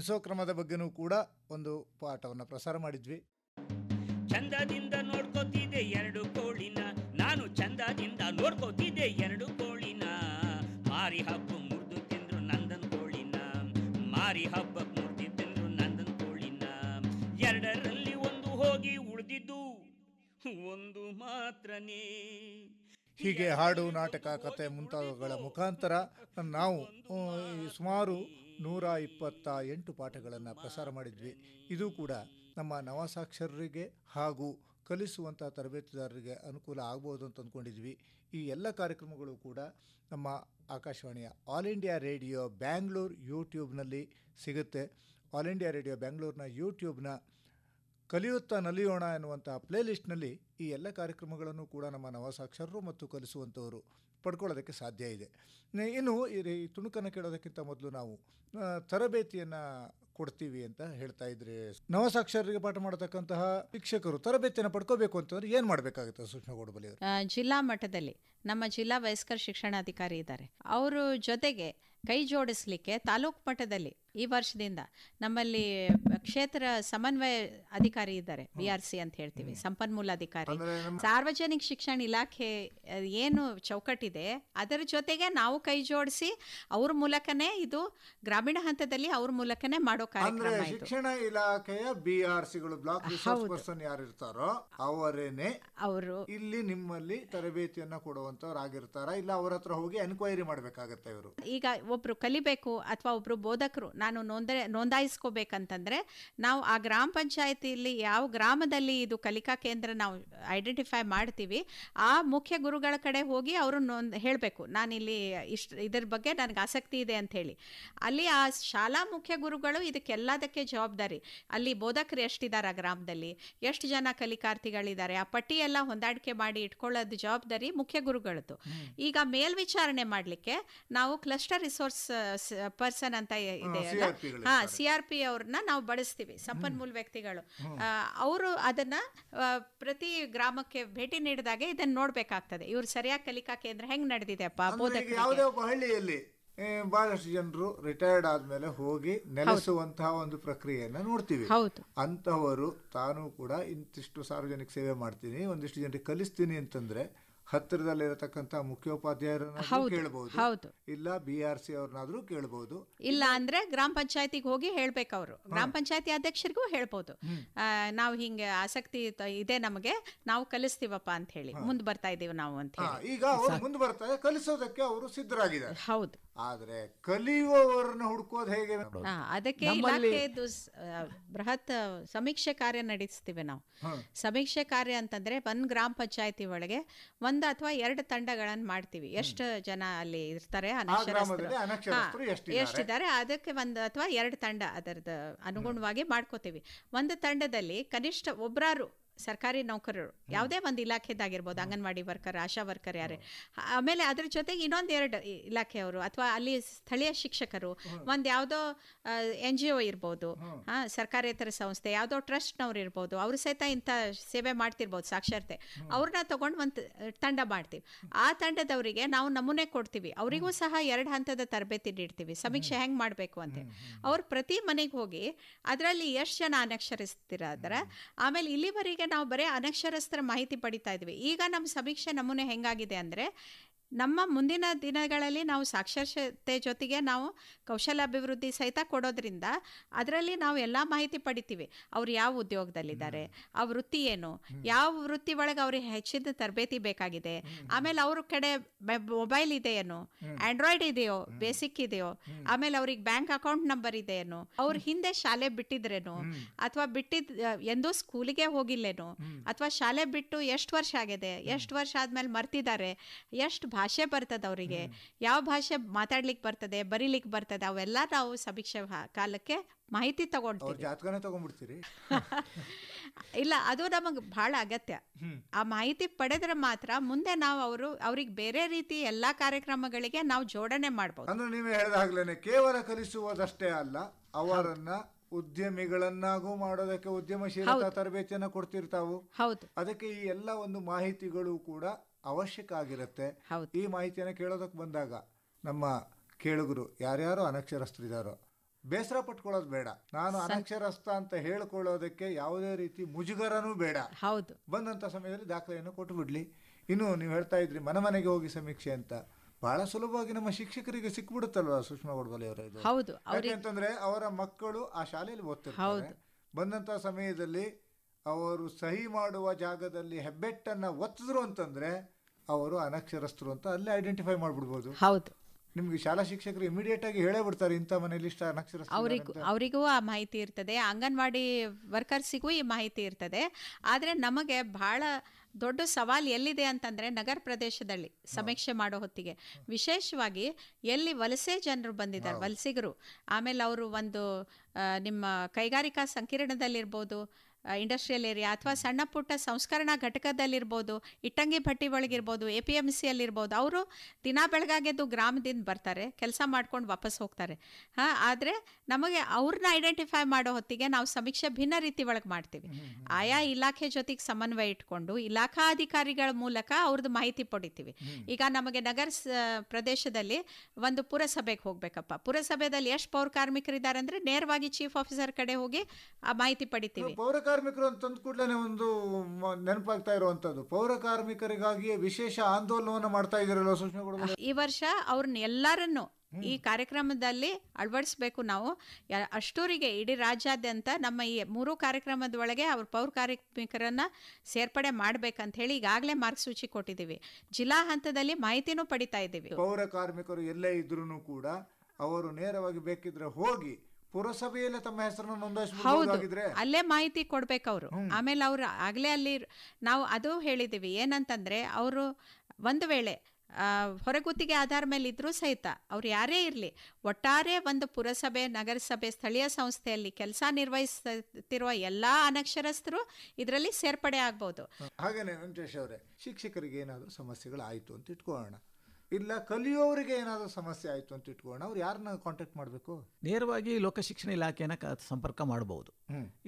ತಿನಿಸೋ ಕ್ರಮದ ಬಗ್ಗೆನೂ ಕೂಡ ಒಂದು ಪಾಠವನ್ನು ಪ್ರಸಾರ ಮಾಡಿದ್ವಿ ಚಂದದಿಂದ ನೋಡ್ಕೋತಿದ್ದೆ ಎರಡು ಕೋಳಿನ ನಾನು ಚಂದದಿಂದ ನೋಡ್ಕೋತಿದ್ದೆ ಎರಡು ಕೋಳಿನ ಮಾರಿ ಹಬ್ಬ ಮುರಿದು ತಿಂದ್ರು ನಂದನ್ ಕೋಳಿನ ಮಾರಿ ಹಬ್ಬ ಮುರಿದು ತಿಂದ್ರು ನಂದನ್ ಕೋಳಿನ ಎರಡರಲ್ಲಿ ಒಂದು ಹೋಗಿ ಉಳಿದಿದ್ದು ಒಂದು ಮಾತ್ರನೇ ಹೀಗೆ ಹಾಡು ನಾಟಕ ಕತೆ ಮುಂತಾದವುಗಳ ಮುಖಾಂತರ ನಾವು ಸುಮಾರು ನೂರ ಇಪ್ಪತ್ತ ಎಂಟು ಪಾಠಗಳನ್ನು ಪ್ರಸಾರ ಮಾಡಿದ್ವಿ ಇದು ಕೂಡ ನಮ್ಮ ನವಸಾಕ್ಷರರಿಗೆ ಹಾಗೂ ಕಲಿಸುವಂಥ ತರಬೇತುದಾರರಿಗೆ ಅನುಕೂಲ ಆಗ್ಬೋದು ಅಂತ ಅಂದ್ಕೊಂಡಿದ್ವಿ ಈ ಎಲ್ಲ ಕಾರ್ಯಕ್ರಮಗಳು ಕೂಡ ನಮ್ಮ ಆಕಾಶವಾಣಿಯ ಆಲ್ ಇಂಡಿಯಾ ರೇಡಿಯೋ ಬ್ಯಾಂಗ್ಳೂರ್ ಯೂಟ್ಯೂಬ್ನಲ್ಲಿ ಸಿಗುತ್ತೆ ಆಲ್ ಇಂಡಿಯಾ ರೇಡಿಯೋ ಬ್ಯಾಂಗ್ಳೂರ್ನ ಯೂಟ್ಯೂಬ್ನ ಕಲಿಯುತ್ತಾ ನಲಿಯೋಣ ಎನ್ನುವಂಥ ಪ್ಲೇಲಿಸ್ಟ್ನಲ್ಲಿ ಈ ಎಲ್ಲ ಕಾರ್ಯಕ್ರಮಗಳನ್ನು ಕೂಡ ನಮ್ಮ ನವಸಾಕ್ಷರರು ಮತ್ತು ಕಲಿಸುವಂಥವರು ಪಡ್ಕೊಳ್ಳೋದಕ್ಕೆ ಸಾಧ್ಯ ಇದೆ ಇನ್ನು ಈ ತುಣುಕನ್ನು ಕೇಳೋದಕ್ಕಿಂತ ಮೊದಲು ನಾವು ತರಬೇತಿಯನ್ನು ಕೊಡ್ತೀವಿ ಅಂತ ಹೇಳ್ತಾ ಇದ್ರೆ ನವಸಾಕ್ಷರರಿಗೆ ಪಾಠ ಮಾಡತಕ್ಕಂತಹ ಶಿಕ್ಷಕರು ತರಬೇತಿಯನ್ನು ಪಡ್ಕೋಬೇಕು ಅಂತಂದ್ರೆ ಏನು ಮಾಡಬೇಕಾಗುತ್ತೆ ಸುಷ್ಮಾ ಗೋಡಬಲಿ ಜಿಲ್ಲಾ ಮಟ್ಟದಲ್ಲಿ ನಮ್ಮ ಜಿಲ್ಲಾ ವಯಸ್ಕರ ಶಿಕ್ಷಣಾಧಿಕಾರಿ ಇದ್ದಾರೆ ಅವರ ಜೊತೆಗೆ ಕೈ ಜೋಡಿಸಲಿಕ್ಕೆ ತಾಲೂಕು ಮಟ್ಟದಲ್ಲಿ ಈ ವರ್ಷದಿಂದ ನಮ್ಮಲ್ಲಿ ಕ್ಷೇತ್ರ ಸಮನ್ವಯ ಅಧಿಕಾರಿ ಇದ್ದಾರೆ ಬಿ ಆರ್ ಸಿ ಅಂತ ಹೇಳ್ತೀವಿ ಸಂಪನ್ಮೂಲ ಅಧಿಕಾರಿ ಸಾರ್ವಜನಿಕ ಶಿಕ್ಷಣ ಇಲಾಖೆ ಏನು ಚೌಕಟ್ಟಿದೆ ಅದರ ಜೊತೆಗೆ ನಾವು ಕೈ ಜೋಡಿಸಿ ಅವ್ರ ಮೂಲಕನೇ ಇದು ಗ್ರಾಮೀಣ ಹಂತದಲ್ಲಿ ಅವ್ರ ಮೂಲಕನೇ ಮಾಡೋ ಕಾರ್ಯಕ್ರಮ ಶಿಕ್ಷಣ ಇಲಾಖೆಯ ಬಿ ಆರ್ ಸಿಗಳು ಬ್ಲಾಕ್ ಯಾರು ಇರ್ತಾರೋ ಅವರೇನೆ ಅವರು ಇಲ್ಲಿ ನಿಮ್ಮಲ್ಲಿ ತರಬೇತಿಯನ್ನ ಕೊಡುವ ಅನ್ನುವಂಥವ್ರು ಇಲ್ಲ ಅವ್ರ ಹತ್ರ ಹೋಗಿ ಎನ್ಕ್ವೈರಿ ಮಾಡಬೇಕಾಗತ್ತೆ ಇವರು ಈಗ ಒಬ್ರು ಕಲಿಬೇಕು ಅಥವಾ ಒಬ್ರು ಬೋಧಕರು ನಾನು ನೋಂದರೆ ನೋಂದಾಯಿಸ್ಕೋಬೇಕಂತಂದ್ರೆ ನಾವು ಆ ಗ್ರಾಮ ಪಂಚಾಯತಿಯಲ್ಲಿ ಯಾವ ಗ್ರಾಮದಲ್ಲಿ ಇದು ಕಲಿಕಾ ಕೇಂದ್ರ ನಾವು ಐಡೆಂಟಿಫೈ ಮಾಡ್ತೀವಿ ಆ ಮುಖ್ಯ ಗುರುಗಳ ಕಡೆ ಹೋಗಿ ಅವರು ನೋಂದ್ ಹೇಳಬೇಕು ನಾನಿಲ್ಲಿ ಇಷ್ಟ ಇದ್ರ ಬಗ್ಗೆ ನನಗೆ ಆಸಕ್ತಿ ಇದೆ ಅಂತ ಹೇಳಿ ಅಲ್ಲಿ ಆ ಶಾಲಾ ಮುಖ್ಯ ಗುರುಗಳು ಇದಕ್ಕೆಲ್ಲದಕ್ಕೆ ಜವಾಬ್ದಾರಿ ಅಲ್ಲಿ ಬೋಧಕರು ಎಷ್ಟಿದ್ದಾರೆ ಆ ಗ್ರಾಮದಲ್ಲಿ ಎಷ್ಟು ಜನ ಕಲಿಕಾರ್ಥಿಗಳಿದ್ದಾರೆ ಆ ಪಟ್ಟಿಯೆಲ್ಲ ಹೊಂದಾಣಿಕೆ ಮಾಡಿ ಇಟ್ಕೊಳ್ಳೋದು ಜವಾಬ್ದಾರಿ ಮುಖ್ಯ ಗುರು ಗುರುಗಳದ್ದು ಈಗ ಮೇಲ್ವಿಚಾರಣೆ ಮಾಡಲಿಕ್ಕೆ ನಾವು ಕ್ಲಸ್ಟರ್ ರಿಸೋರ್ಸ್ ಪರ್ಸನ್ ಅಂತ ಇದೆ ಹಾ ಸಿ ಆರ್ ಪಿ ಅವ್ರನ್ನ ನಾವು ಬಳಸ್ತೀವಿ ಸಂಪನ್ಮೂಲ ವ್ಯಕ್ತಿಗಳು ಅವರು ಅದನ್ನ ಪ್ರತಿ ಗ್ರಾಮಕ್ಕೆ ಭೇಟಿ ನೀಡಿದಾಗ ಇದನ್ನ ನೋಡ್ಬೇಕಾಗ್ತದೆ ಇವ್ರು ಸರಿಯಾಗಿ ಕಲಿಕಾ ಕೇಂದ್ರ ಹೆಂಗ್ ನಡೆದಿದೆಪ್ಪ ಹಳ್ಳಿಯಲ್ಲಿ ಬಹಳಷ್ಟು ಜನರು ರಿಟೈರ್ಡ್ ಆದ್ಮೇಲೆ ಹೋಗಿ ನೆಲೆಸುವಂತಹ ಒಂದು ಪ್ರಕ್ರಿಯೆಯನ್ನ ನೋಡ್ತೀವಿ ಅಂತವರು ತಾನು ಕೂಡ ಇಂತಿಷ್ಟು ಸಾರ್ವಜನಿಕ ಸೇವೆ ಮಾಡ್ತೀನಿ ಒಂದಿಷ್ಟು ಜನರಿಗೆ ಕಲಿಸ್ತೀನಿ ಅಂತಂದ್ರೆ ಹತ್ತಿರದಲ್ಲಿರತಕ್ಕಂತಹ ಮುಖ್ಯೋಪಾಧ್ಯಾಯರನ್ನ ಕೇಳಬಹುದು ಇಲ್ಲ ಬಿ ಆರ್ ಸಿ ಅವ್ರನ್ನಾದ್ರೂ ಕೇಳಬಹುದು ಇಲ್ಲ ಅಂದ್ರೆ ಗ್ರಾಮ ಪಂಚಾಯತಿಗೆ ಹೋಗಿ ಹೇಳ್ಬೇಕು ಅವರು ಗ್ರಾಮ ಪಂಚಾಯತಿ ಅಧ್ಯಕ್ಷರಿಗೂ ಹೇಳ್ಬೋದು ನಾವು ಹಿಂಗೆ ಆಸಕ್ತಿ ಇದೆ ನಮಗೆ ನಾವು ಕಲಿಸ್ತೀವಪ್ಪ ಅಂತ ಹೇಳಿ ಮುಂದೆ ಬರ್ತಾ ಇದೀವಿ ನಾವು ಅಂತ ಹೇಳಿ ಈಗ ಮುಂದ್ ಬರ್ತಾ ಕಲಿಸೋದಕ್ಕೆ ಅವರು ಸಿದ್ಧರಾಗಿದ್ದಾರೆ ಹೌದು ಆದ್ರೆ ಕಲಿಯುವವರನ್ನ ಹುಡುಕೋದು ಹೇಗೆ ಅದಕ್ಕೆ ಬೃಹತ್ ಸಮೀಕ್ಷೆ ಕಾರ್ಯ ನಡೆಸ್ತೀವಿ ನಾವು ಸಮೀಕ್ಷೆ ಕಾರ್ಯ ಅಂತಂದ್ರೆ ಒಂದ್ ಗ್ರಾಮ ಪಂಚಾಯತಿ ಒಳಗೆ ಒಂದ್ ಅಥವಾ ಎರಡು ತಂಡಗಳನ್ನ ಮಾಡ್ತೀವಿ ಎಷ್ಟು ಜನ ಅಲ್ಲಿ ಇರ್ತಾರೆ ಎಷ್ಟಿದ್ದಾರೆ ಅದಕ್ಕೆ ಒಂದು ಅಥವಾ ಎರಡು ತಂಡ ಅದರದ ಅನುಗುಣವಾಗಿ ಮಾಡ್ಕೋತೀವಿ ಒಂದು ತಂಡದಲ್ಲಿ ಕನಿಷ್ಠ ಒಬ್ರಾರು ಸರ್ಕಾರಿ ನೌಕರರು ಯಾವುದೇ ಒಂದು ಇಲಾಖೆದಾಗಿರ್ಬೋದು ಅಂಗನವಾಡಿ ವರ್ಕರ್ ಆಶಾ ವರ್ಕರ್ ಯಾರೇ ಆಮೇಲೆ ಅದ್ರ ಜೊತೆಗೆ ಇನ್ನೊಂದು ಎರಡು ಇಲಾಖೆಯವರು ಅಥವಾ ಅಲ್ಲಿ ಸ್ಥಳೀಯ ಶಿಕ್ಷಕರು ಒಂದು ಯಾವುದೋ ಎನ್ ಜಿ ಒ ಇರ್ಬೋದು ಹಾಂ ಸರ್ಕಾರೇತರ ಸಂಸ್ಥೆ ಯಾವುದೋ ಟ್ರಸ್ಟ್ನವ್ರು ಇರ್ಬೋದು ಅವ್ರ ಸಹಿತ ಇಂಥ ಸೇವೆ ಮಾಡ್ತಿರ್ಬೋದು ಸಾಕ್ಷರತೆ ಅವ್ರನ್ನ ತೊಗೊಂಡು ಒಂದು ತಂಡ ಮಾಡ್ತೀವಿ ಆ ತಂಡದವರಿಗೆ ನಾವು ನಮೂನೆ ಕೊಡ್ತೀವಿ ಅವರಿಗೂ ಸಹ ಎರಡು ಹಂತದ ತರಬೇತಿ ನೀಡ್ತೀವಿ ಸಮೀಕ್ಷೆ ಹೆಂಗೆ ಮಾಡಬೇಕು ಅಂತ ಅವ್ರು ಪ್ರತಿ ಮನೆಗೆ ಹೋಗಿ ಅದರಲ್ಲಿ ಎಷ್ಟು ಜನ ಅನಕ್ಷರಿಸ್ತಿರಾದ್ರೆ ಆಮೇಲೆ ಇಲ್ಲಿವರೆಗೆ ನಾವು ಬರೀ ಅನಕ್ಷರಸ್ಥರ ಮಾಹಿತಿ ಪಡಿತಾ ಇದ್ವಿ ಈಗ ನಮ್ಮ ಸಮೀಕ್ಷೆ ನಮೂನೆ ಹೆಂಗಾಗಿದೆ ಅಂದರೆ ನಮ್ಮ ಮುಂದಿನ ದಿನಗಳಲ್ಲಿ ನಾವು ಸಾಕ್ಷರತೆ ಜೊತೆಗೆ ನಾವು ಕೌಶಲ್ಯಾಭಿವೃದ್ಧಿ ಸಹಿತ ಕೊಡೋದ್ರಿಂದ ಅದರಲ್ಲಿ ನಾವು ಎಲ್ಲ ಮಾಹಿತಿ ಪಡಿತೀವಿ ಅವ್ರು ಯಾವ ಉದ್ಯೋಗದಲ್ಲಿದ್ದಾರೆ ಆ ವೃತ್ತಿ ಏನು ಯಾವ ವೃತ್ತಿ ಒಳಗೆ ಅವ್ರಿಗೆ ಹೆಚ್ಚಿನ ತರಬೇತಿ ಬೇಕಾಗಿದೆ ಆಮೇಲೆ ಅವ್ರ ಕಡೆ ಮೊಬೈಲ್ ಇದೆಯೇನು ಆಂಡ್ರಾಯ್ಡ್ ಇದೆಯೋ ಬೇಸಿಕ್ ಇದೆಯೋ ಆಮೇಲೆ ಅವ್ರಿಗೆ ಬ್ಯಾಂಕ್ ಅಕೌಂಟ್ ನಂಬರ್ ಇದೆಯೇನು ಅವ್ರ ಹಿಂದೆ ಶಾಲೆ ಬಿಟ್ಟಿದ್ರೇನು ಅಥವಾ ಬಿಟ್ಟಿದ್ ಎಂದೂ ಸ್ಕೂಲಿಗೆ ಹೋಗಿಲ್ಲೇನು ಅಥವಾ ಶಾಲೆ ಬಿಟ್ಟು ಎಷ್ಟು ವರ್ಷ ಆಗಿದೆ ಎಷ್ಟು ವರ್ಷ ಆದ್ಮೇಲೆ ಮರ್ತಿದ್ದಾರೆ ಎಷ್ಟು ಭಾಷೆ ಬರ್ತದೆ ಅವರಿಗೆ ಯಾವ ಭಾಷೆ ಮಾತಾಡ್ಲಿಕ್ಕೆ ಬರ್ತದೆ ಬರೀಲಿಕ್ಕೆ ಬರ್ತದೆ ಅವೆಲ್ಲ ನಾವು ಸಮೀಕ್ಷೆ ಕಾಲಕ್ಕೆ ಮಾಹಿತಿ ತಗೊಂಡ್ತೀವಿ ಇಲ್ಲ ಅದು ನಮಗೆ ಬಹಳ ಅಗತ್ಯ ಆ ಮಾಹಿತಿ ಪಡೆದ್ರೆ ಮಾತ್ರ ಮುಂದೆ ನಾವು ಅವರು ಅವ್ರಿಗೆ ಬೇರೆ ರೀತಿ ಎಲ್ಲಾ ಕಾರ್ಯಕ್ರಮಗಳಿಗೆ ನಾವು ಜೋಡಣೆ ಮಾಡಬಹುದು ನೀವು ಹೇಳಿದಾಗ್ಲೇನೆ ಕೇವಲ ಕಲಿಸುವುದಷ್ಟೇ ಅಲ್ಲ ಅವರನ್ನ ಉದ್ಯಮಿಗಳನ್ನಾಗೂ ಮಾಡೋದಕ್ಕೆ ಉದ್ಯಮಶೀಲತಾ ತರಬೇತಿಯನ್ನು ಕೊಡ್ತಿರ್ತಾವು ಹೌದು ಅದಕ್ಕೆ ಈ ಎಲ್ಲ ಒಂದು ಮಾಹಿತಿಗಳು ಕೂಡ ಅವಶ್ಯಕ ಆಗಿರುತ್ತೆ ಈ ಮಾಹಿತಿಯನ್ನು ಕೇಳೋದಕ್ಕೆ ಬಂದಾಗ ನಮ್ಮ ಕೇಳುಗರು ಯಾರ್ಯಾರು ಅನಕ್ಷರಸ್ಥರಿದಾರೋ ಬೇಸರ ಪಟ್ಕೊಳ್ಳೋದು ಬೇಡ ನಾನು ಅನಕ್ಷರಸ್ಥ ಅಂತ ಹೇಳ್ಕೊಳ್ಳೋದಕ್ಕೆ ಯಾವುದೇ ರೀತಿ ಮುಜುಗರನೂ ಬೇಡ ಹೌದು ಬಂದಂತ ಸಮಯದಲ್ಲಿ ದಾಖಲೆಯನ್ನು ಕೊಟ್ಟು ಬಿಡ್ಲಿ ಇನ್ನು ನೀವು ಹೇಳ್ತಾ ಇದ್ರಿ ಮನೆ ಮನೆಗೆ ಹೋಗಿ ಸಮೀಕ್ಷೆ ಅಂತ ಬಹಳ ಸುಲಭವಾಗಿ ನಮ್ಮ ಶಿಕ್ಷಕರಿಗೆ ಸಿಕ್ಬಿಡುತ್ತಲ್ವ ಸುಷ್ಮಾ ಗೌಡಬಲಿ ಅವರ ಹೌದು ಯಾಕೆಂತಂದ್ರೆ ಅವರ ಮಕ್ಕಳು ಆ ಶಾಲೆಯಲ್ಲಿ ಓದ್ತಾರೆ ಬಂದಂತ ಸಮಯದಲ್ಲಿ ಅವರು ಸಹಿ ಮಾಡುವ ಜಾಗದಲ್ಲಿ ಹೆಬ್ಬೆಟ್ಟನ್ನು ಒತ್ತಿದ್ರು ಅಂತಂದರೆ ಅವರು ಅನಕ್ಷರಸ್ಥರು ಅಂತ ಅಲ್ಲೇ ಐಡೆಂಟಿಫೈ ಮಾಡಿಬಿಡ್ಬೋದು ಹೌದು ನಿಮಗೆ ಶಾಲಾ ಶಿಕ್ಷಕರು ಇಮಿಡಿಯೇಟ್ ಆಗಿ ಹೇಳೇ ಬಿಡ್ತಾರೆ ಇಂಥ ಮನೆಯಲ್ಲಿ ಇಷ್ಟ ಅನಕ್ಷರ ಅವರಿಗೂ ಅವರಿಗೂ ಆ ಮಾಹಿತಿ ಇರ್ತದೆ ಅಂಗನವಾಡಿ ವರ್ಕರ್ಸಿಗೂ ಈ ಮಾಹಿತಿ ಇರ್ತದೆ ಆದರೆ ನಮಗೆ ಬಹಳ ದೊಡ್ಡ ಸವಾಲು ಎಲ್ಲಿದೆ ಅಂತಂದರೆ ನಗರ ಪ್ರದೇಶದಲ್ಲಿ ಸಮೀಕ್ಷೆ ಮಾಡೋ ಹೊತ್ತಿಗೆ ವಿಶೇಷವಾಗಿ ಎಲ್ಲಿ ವಲಸೆ ಜನರು ಬಂದಿದ್ದಾರೆ ವಲಸಿಗರು ಆಮೇಲೆ ಅವರು ಒಂದು ನಿಮ್ಮ ಕೈಗಾರಿಕಾ ಸಂಕೀರ್ಣದಲ್ಲಿರ್ಬೋದು ಇಂಡಸ್ಟ್ರಿಯಲ್ ಏರಿಯಾ ಅಥವಾ ಸಣ್ಣ ಪುಟ್ಟ ಸಂಸ್ಕರಣಾ ಘಟಕದಲ್ಲಿರ್ಬೋದು ಇಟ್ಟಂಗಿ ಭಟ್ಟಿ ಒಳಗಿರ್ಬೋದು ಎ ಪಿ ಎಮ್ ಸಿಯಲ್ಲಿರ್ಬೋದು ಅವರು ದಿನ ಬೆಳಗಾಗೆದ್ದು ಗ್ರಾಮದಿಂದ ಬರ್ತಾರೆ ಕೆಲಸ ಮಾಡ್ಕೊಂಡು ವಾಪಸ್ ಹೋಗ್ತಾರೆ ಹಾಂ ಆದರೆ ನಮಗೆ ಅವ್ರನ್ನ ಐಡೆಂಟಿಫೈ ಮಾಡೋ ಹೊತ್ತಿಗೆ ನಾವು ಸಮೀಕ್ಷೆ ಭಿನ್ನ ರೀತಿ ಒಳಗೆ ಮಾಡ್ತೀವಿ ಆಯಾ ಇಲಾಖೆ ಜೊತೆಗೆ ಸಮನ್ವಯ ಇಟ್ಕೊಂಡು ಇಲಾಖಾ ಅಧಿಕಾರಿಗಳ ಮೂಲಕ ಅವ್ರದ್ದು ಮಾಹಿತಿ ಪಡಿತೀವಿ ಈಗ ನಮಗೆ ನಗರ ಪ್ರದೇಶದಲ್ಲಿ ಒಂದು ಪುರಸಭೆಗೆ ಹೋಗ್ಬೇಕಪ್ಪ ಪುರಸಭೆಯಲ್ಲಿ ಎಷ್ಟು ಪೌರ ಕಾರ್ಮಿಕರಿದ್ದಾರೆ ಅಂದರೆ ನೇರವಾಗಿ ಚೀಫ್ ಆಫೀಸರ್ ಕಡೆ ಹೋಗಿ ಆ ಮಾಹಿತಿ ಪಡಿತೀವಿ ಕಾರ್ಮಿಕರು ಅಂತ ಕೂಡಲೇ ಒಂದು ನೆನಪಾಗ್ತಾ ಇರುವಂತದ್ದು ಪೌರ ಕಾರ್ಮಿಕರಿಗಾಗಿಯೇ ವಿಶೇಷ ಆಂದೋಲನವನ್ನು ಮಾಡ್ತಾ ಇದ್ದೀರಲ್ಲ ಸೂಚನೆಗಳು ಈ ವರ್ಷ ಅವ್ರನ್ನ ಎಲ್ಲರನ್ನು ಈ ಕಾರ್ಯಕ್ರಮದಲ್ಲಿ ಅಳವಡಿಸ್ಬೇಕು ನಾವು ಅಷ್ಟೂರಿಗೆ ಇಡೀ ರಾಜ್ಯಾದ್ಯಂತ ನಮ್ಮ ಈ ಮೂರು ಕಾರ್ಯಕ್ರಮದ ಒಳಗೆ ಅವ್ರ ಪೌರ ಕಾರ್ಮಿಕರನ್ನ ಸೇರ್ಪಡೆ ಮಾಡ್ಬೇಕಂತ ಹೇಳಿ ಈಗಾಗಲೇ ಮಾರ್ಗಸೂಚಿ ಕೊಟ್ಟಿದ್ದೀವಿ ಜಿಲ್ಲಾ ಹಂತದಲ್ಲಿ ಮಾಹಿತಿನೂ ಪಡಿತಾ ಇದ್ದೀವಿ ಪೌರ ಕಾರ್ಮಿಕರು ಎಲ್ಲೇ ಇದ್ರೂ ಕೂಡ ಅವರು ನೇರವಾಗಿ ಬೇಕಿದ್ರೆ ಹೋಗಿ ಪುರಸಭೆಯಲ್ಲೇ ತಮ್ಮ ಹೆಸರನ್ನು ನೋಂದಾಯಿಸಬಹುದು ಅಲ್ಲೇ ಮಾಹಿತಿ ಕೊಡ್ಬೇಕು ಅವರು ಆಮೇಲೆ ಅವರು ಆಗ್ಲೇ ಅಲ್ಲಿ ನಾವು ಅದು ಹೇಳಿದೀವಿ ಏನಂತಂದ್ರೆ ಅವರು ಒಂದು ವೇಳೆ ಹೊರಗುತ್ತಿಗೆ ಆಧಾರ ಮೇಲೆ ಇದ್ರೂ ಸಹಿತ ಅವ್ರು ಯಾರೇ ಇರಲಿ ಒಟ್ಟಾರೆ ಒಂದು ಪುರಸಭೆ ನಗರಸಭೆ ಸ್ಥಳೀಯ ಸಂಸ್ಥೆಯಲ್ಲಿ ಕೆಲಸ ನಿರ್ವಹಿಸುತ್ತಿರುವ ಎಲ್ಲ ಅನಕ್ಷರಸ್ಥರು ಇದರಲ್ಲಿ ಸೇರ್ಪಡೆ ಆಗ್ಬೋದು ಹಾಗೇನೆ ವೆಂಕಟೇಶ್ ಅವರೇ ಶಿಕ್ಷಕರಿಗೆ ಏನಾದರೂ ಸಮಸ್ಯೆಗಳು ಆಯಿತು ಅಂತ ಇಟ್ಕೊಳ್ಳೋಣ ಇಲ್ಲ ಕಲಿಯೋರಿಗೆ ಏನಾದರೂ ಸಮಸ್ಯೆ ಆಯಿತು ಅಂತ ಇಟ್ಕೊಂಡು ಅವ್ರು ಯಾರನ್ನ ಕಾಂಟ್ಯಾಕ್ಟ್ ಮಾಡಬೇಕು ನೇರವಾಗಿ ಲೋಕಶಿಕ್ಷಣ ಇಲಾಖೆಯನ್ನು ಸಂಪರ್ಕ ಮಾಡಬಹುದು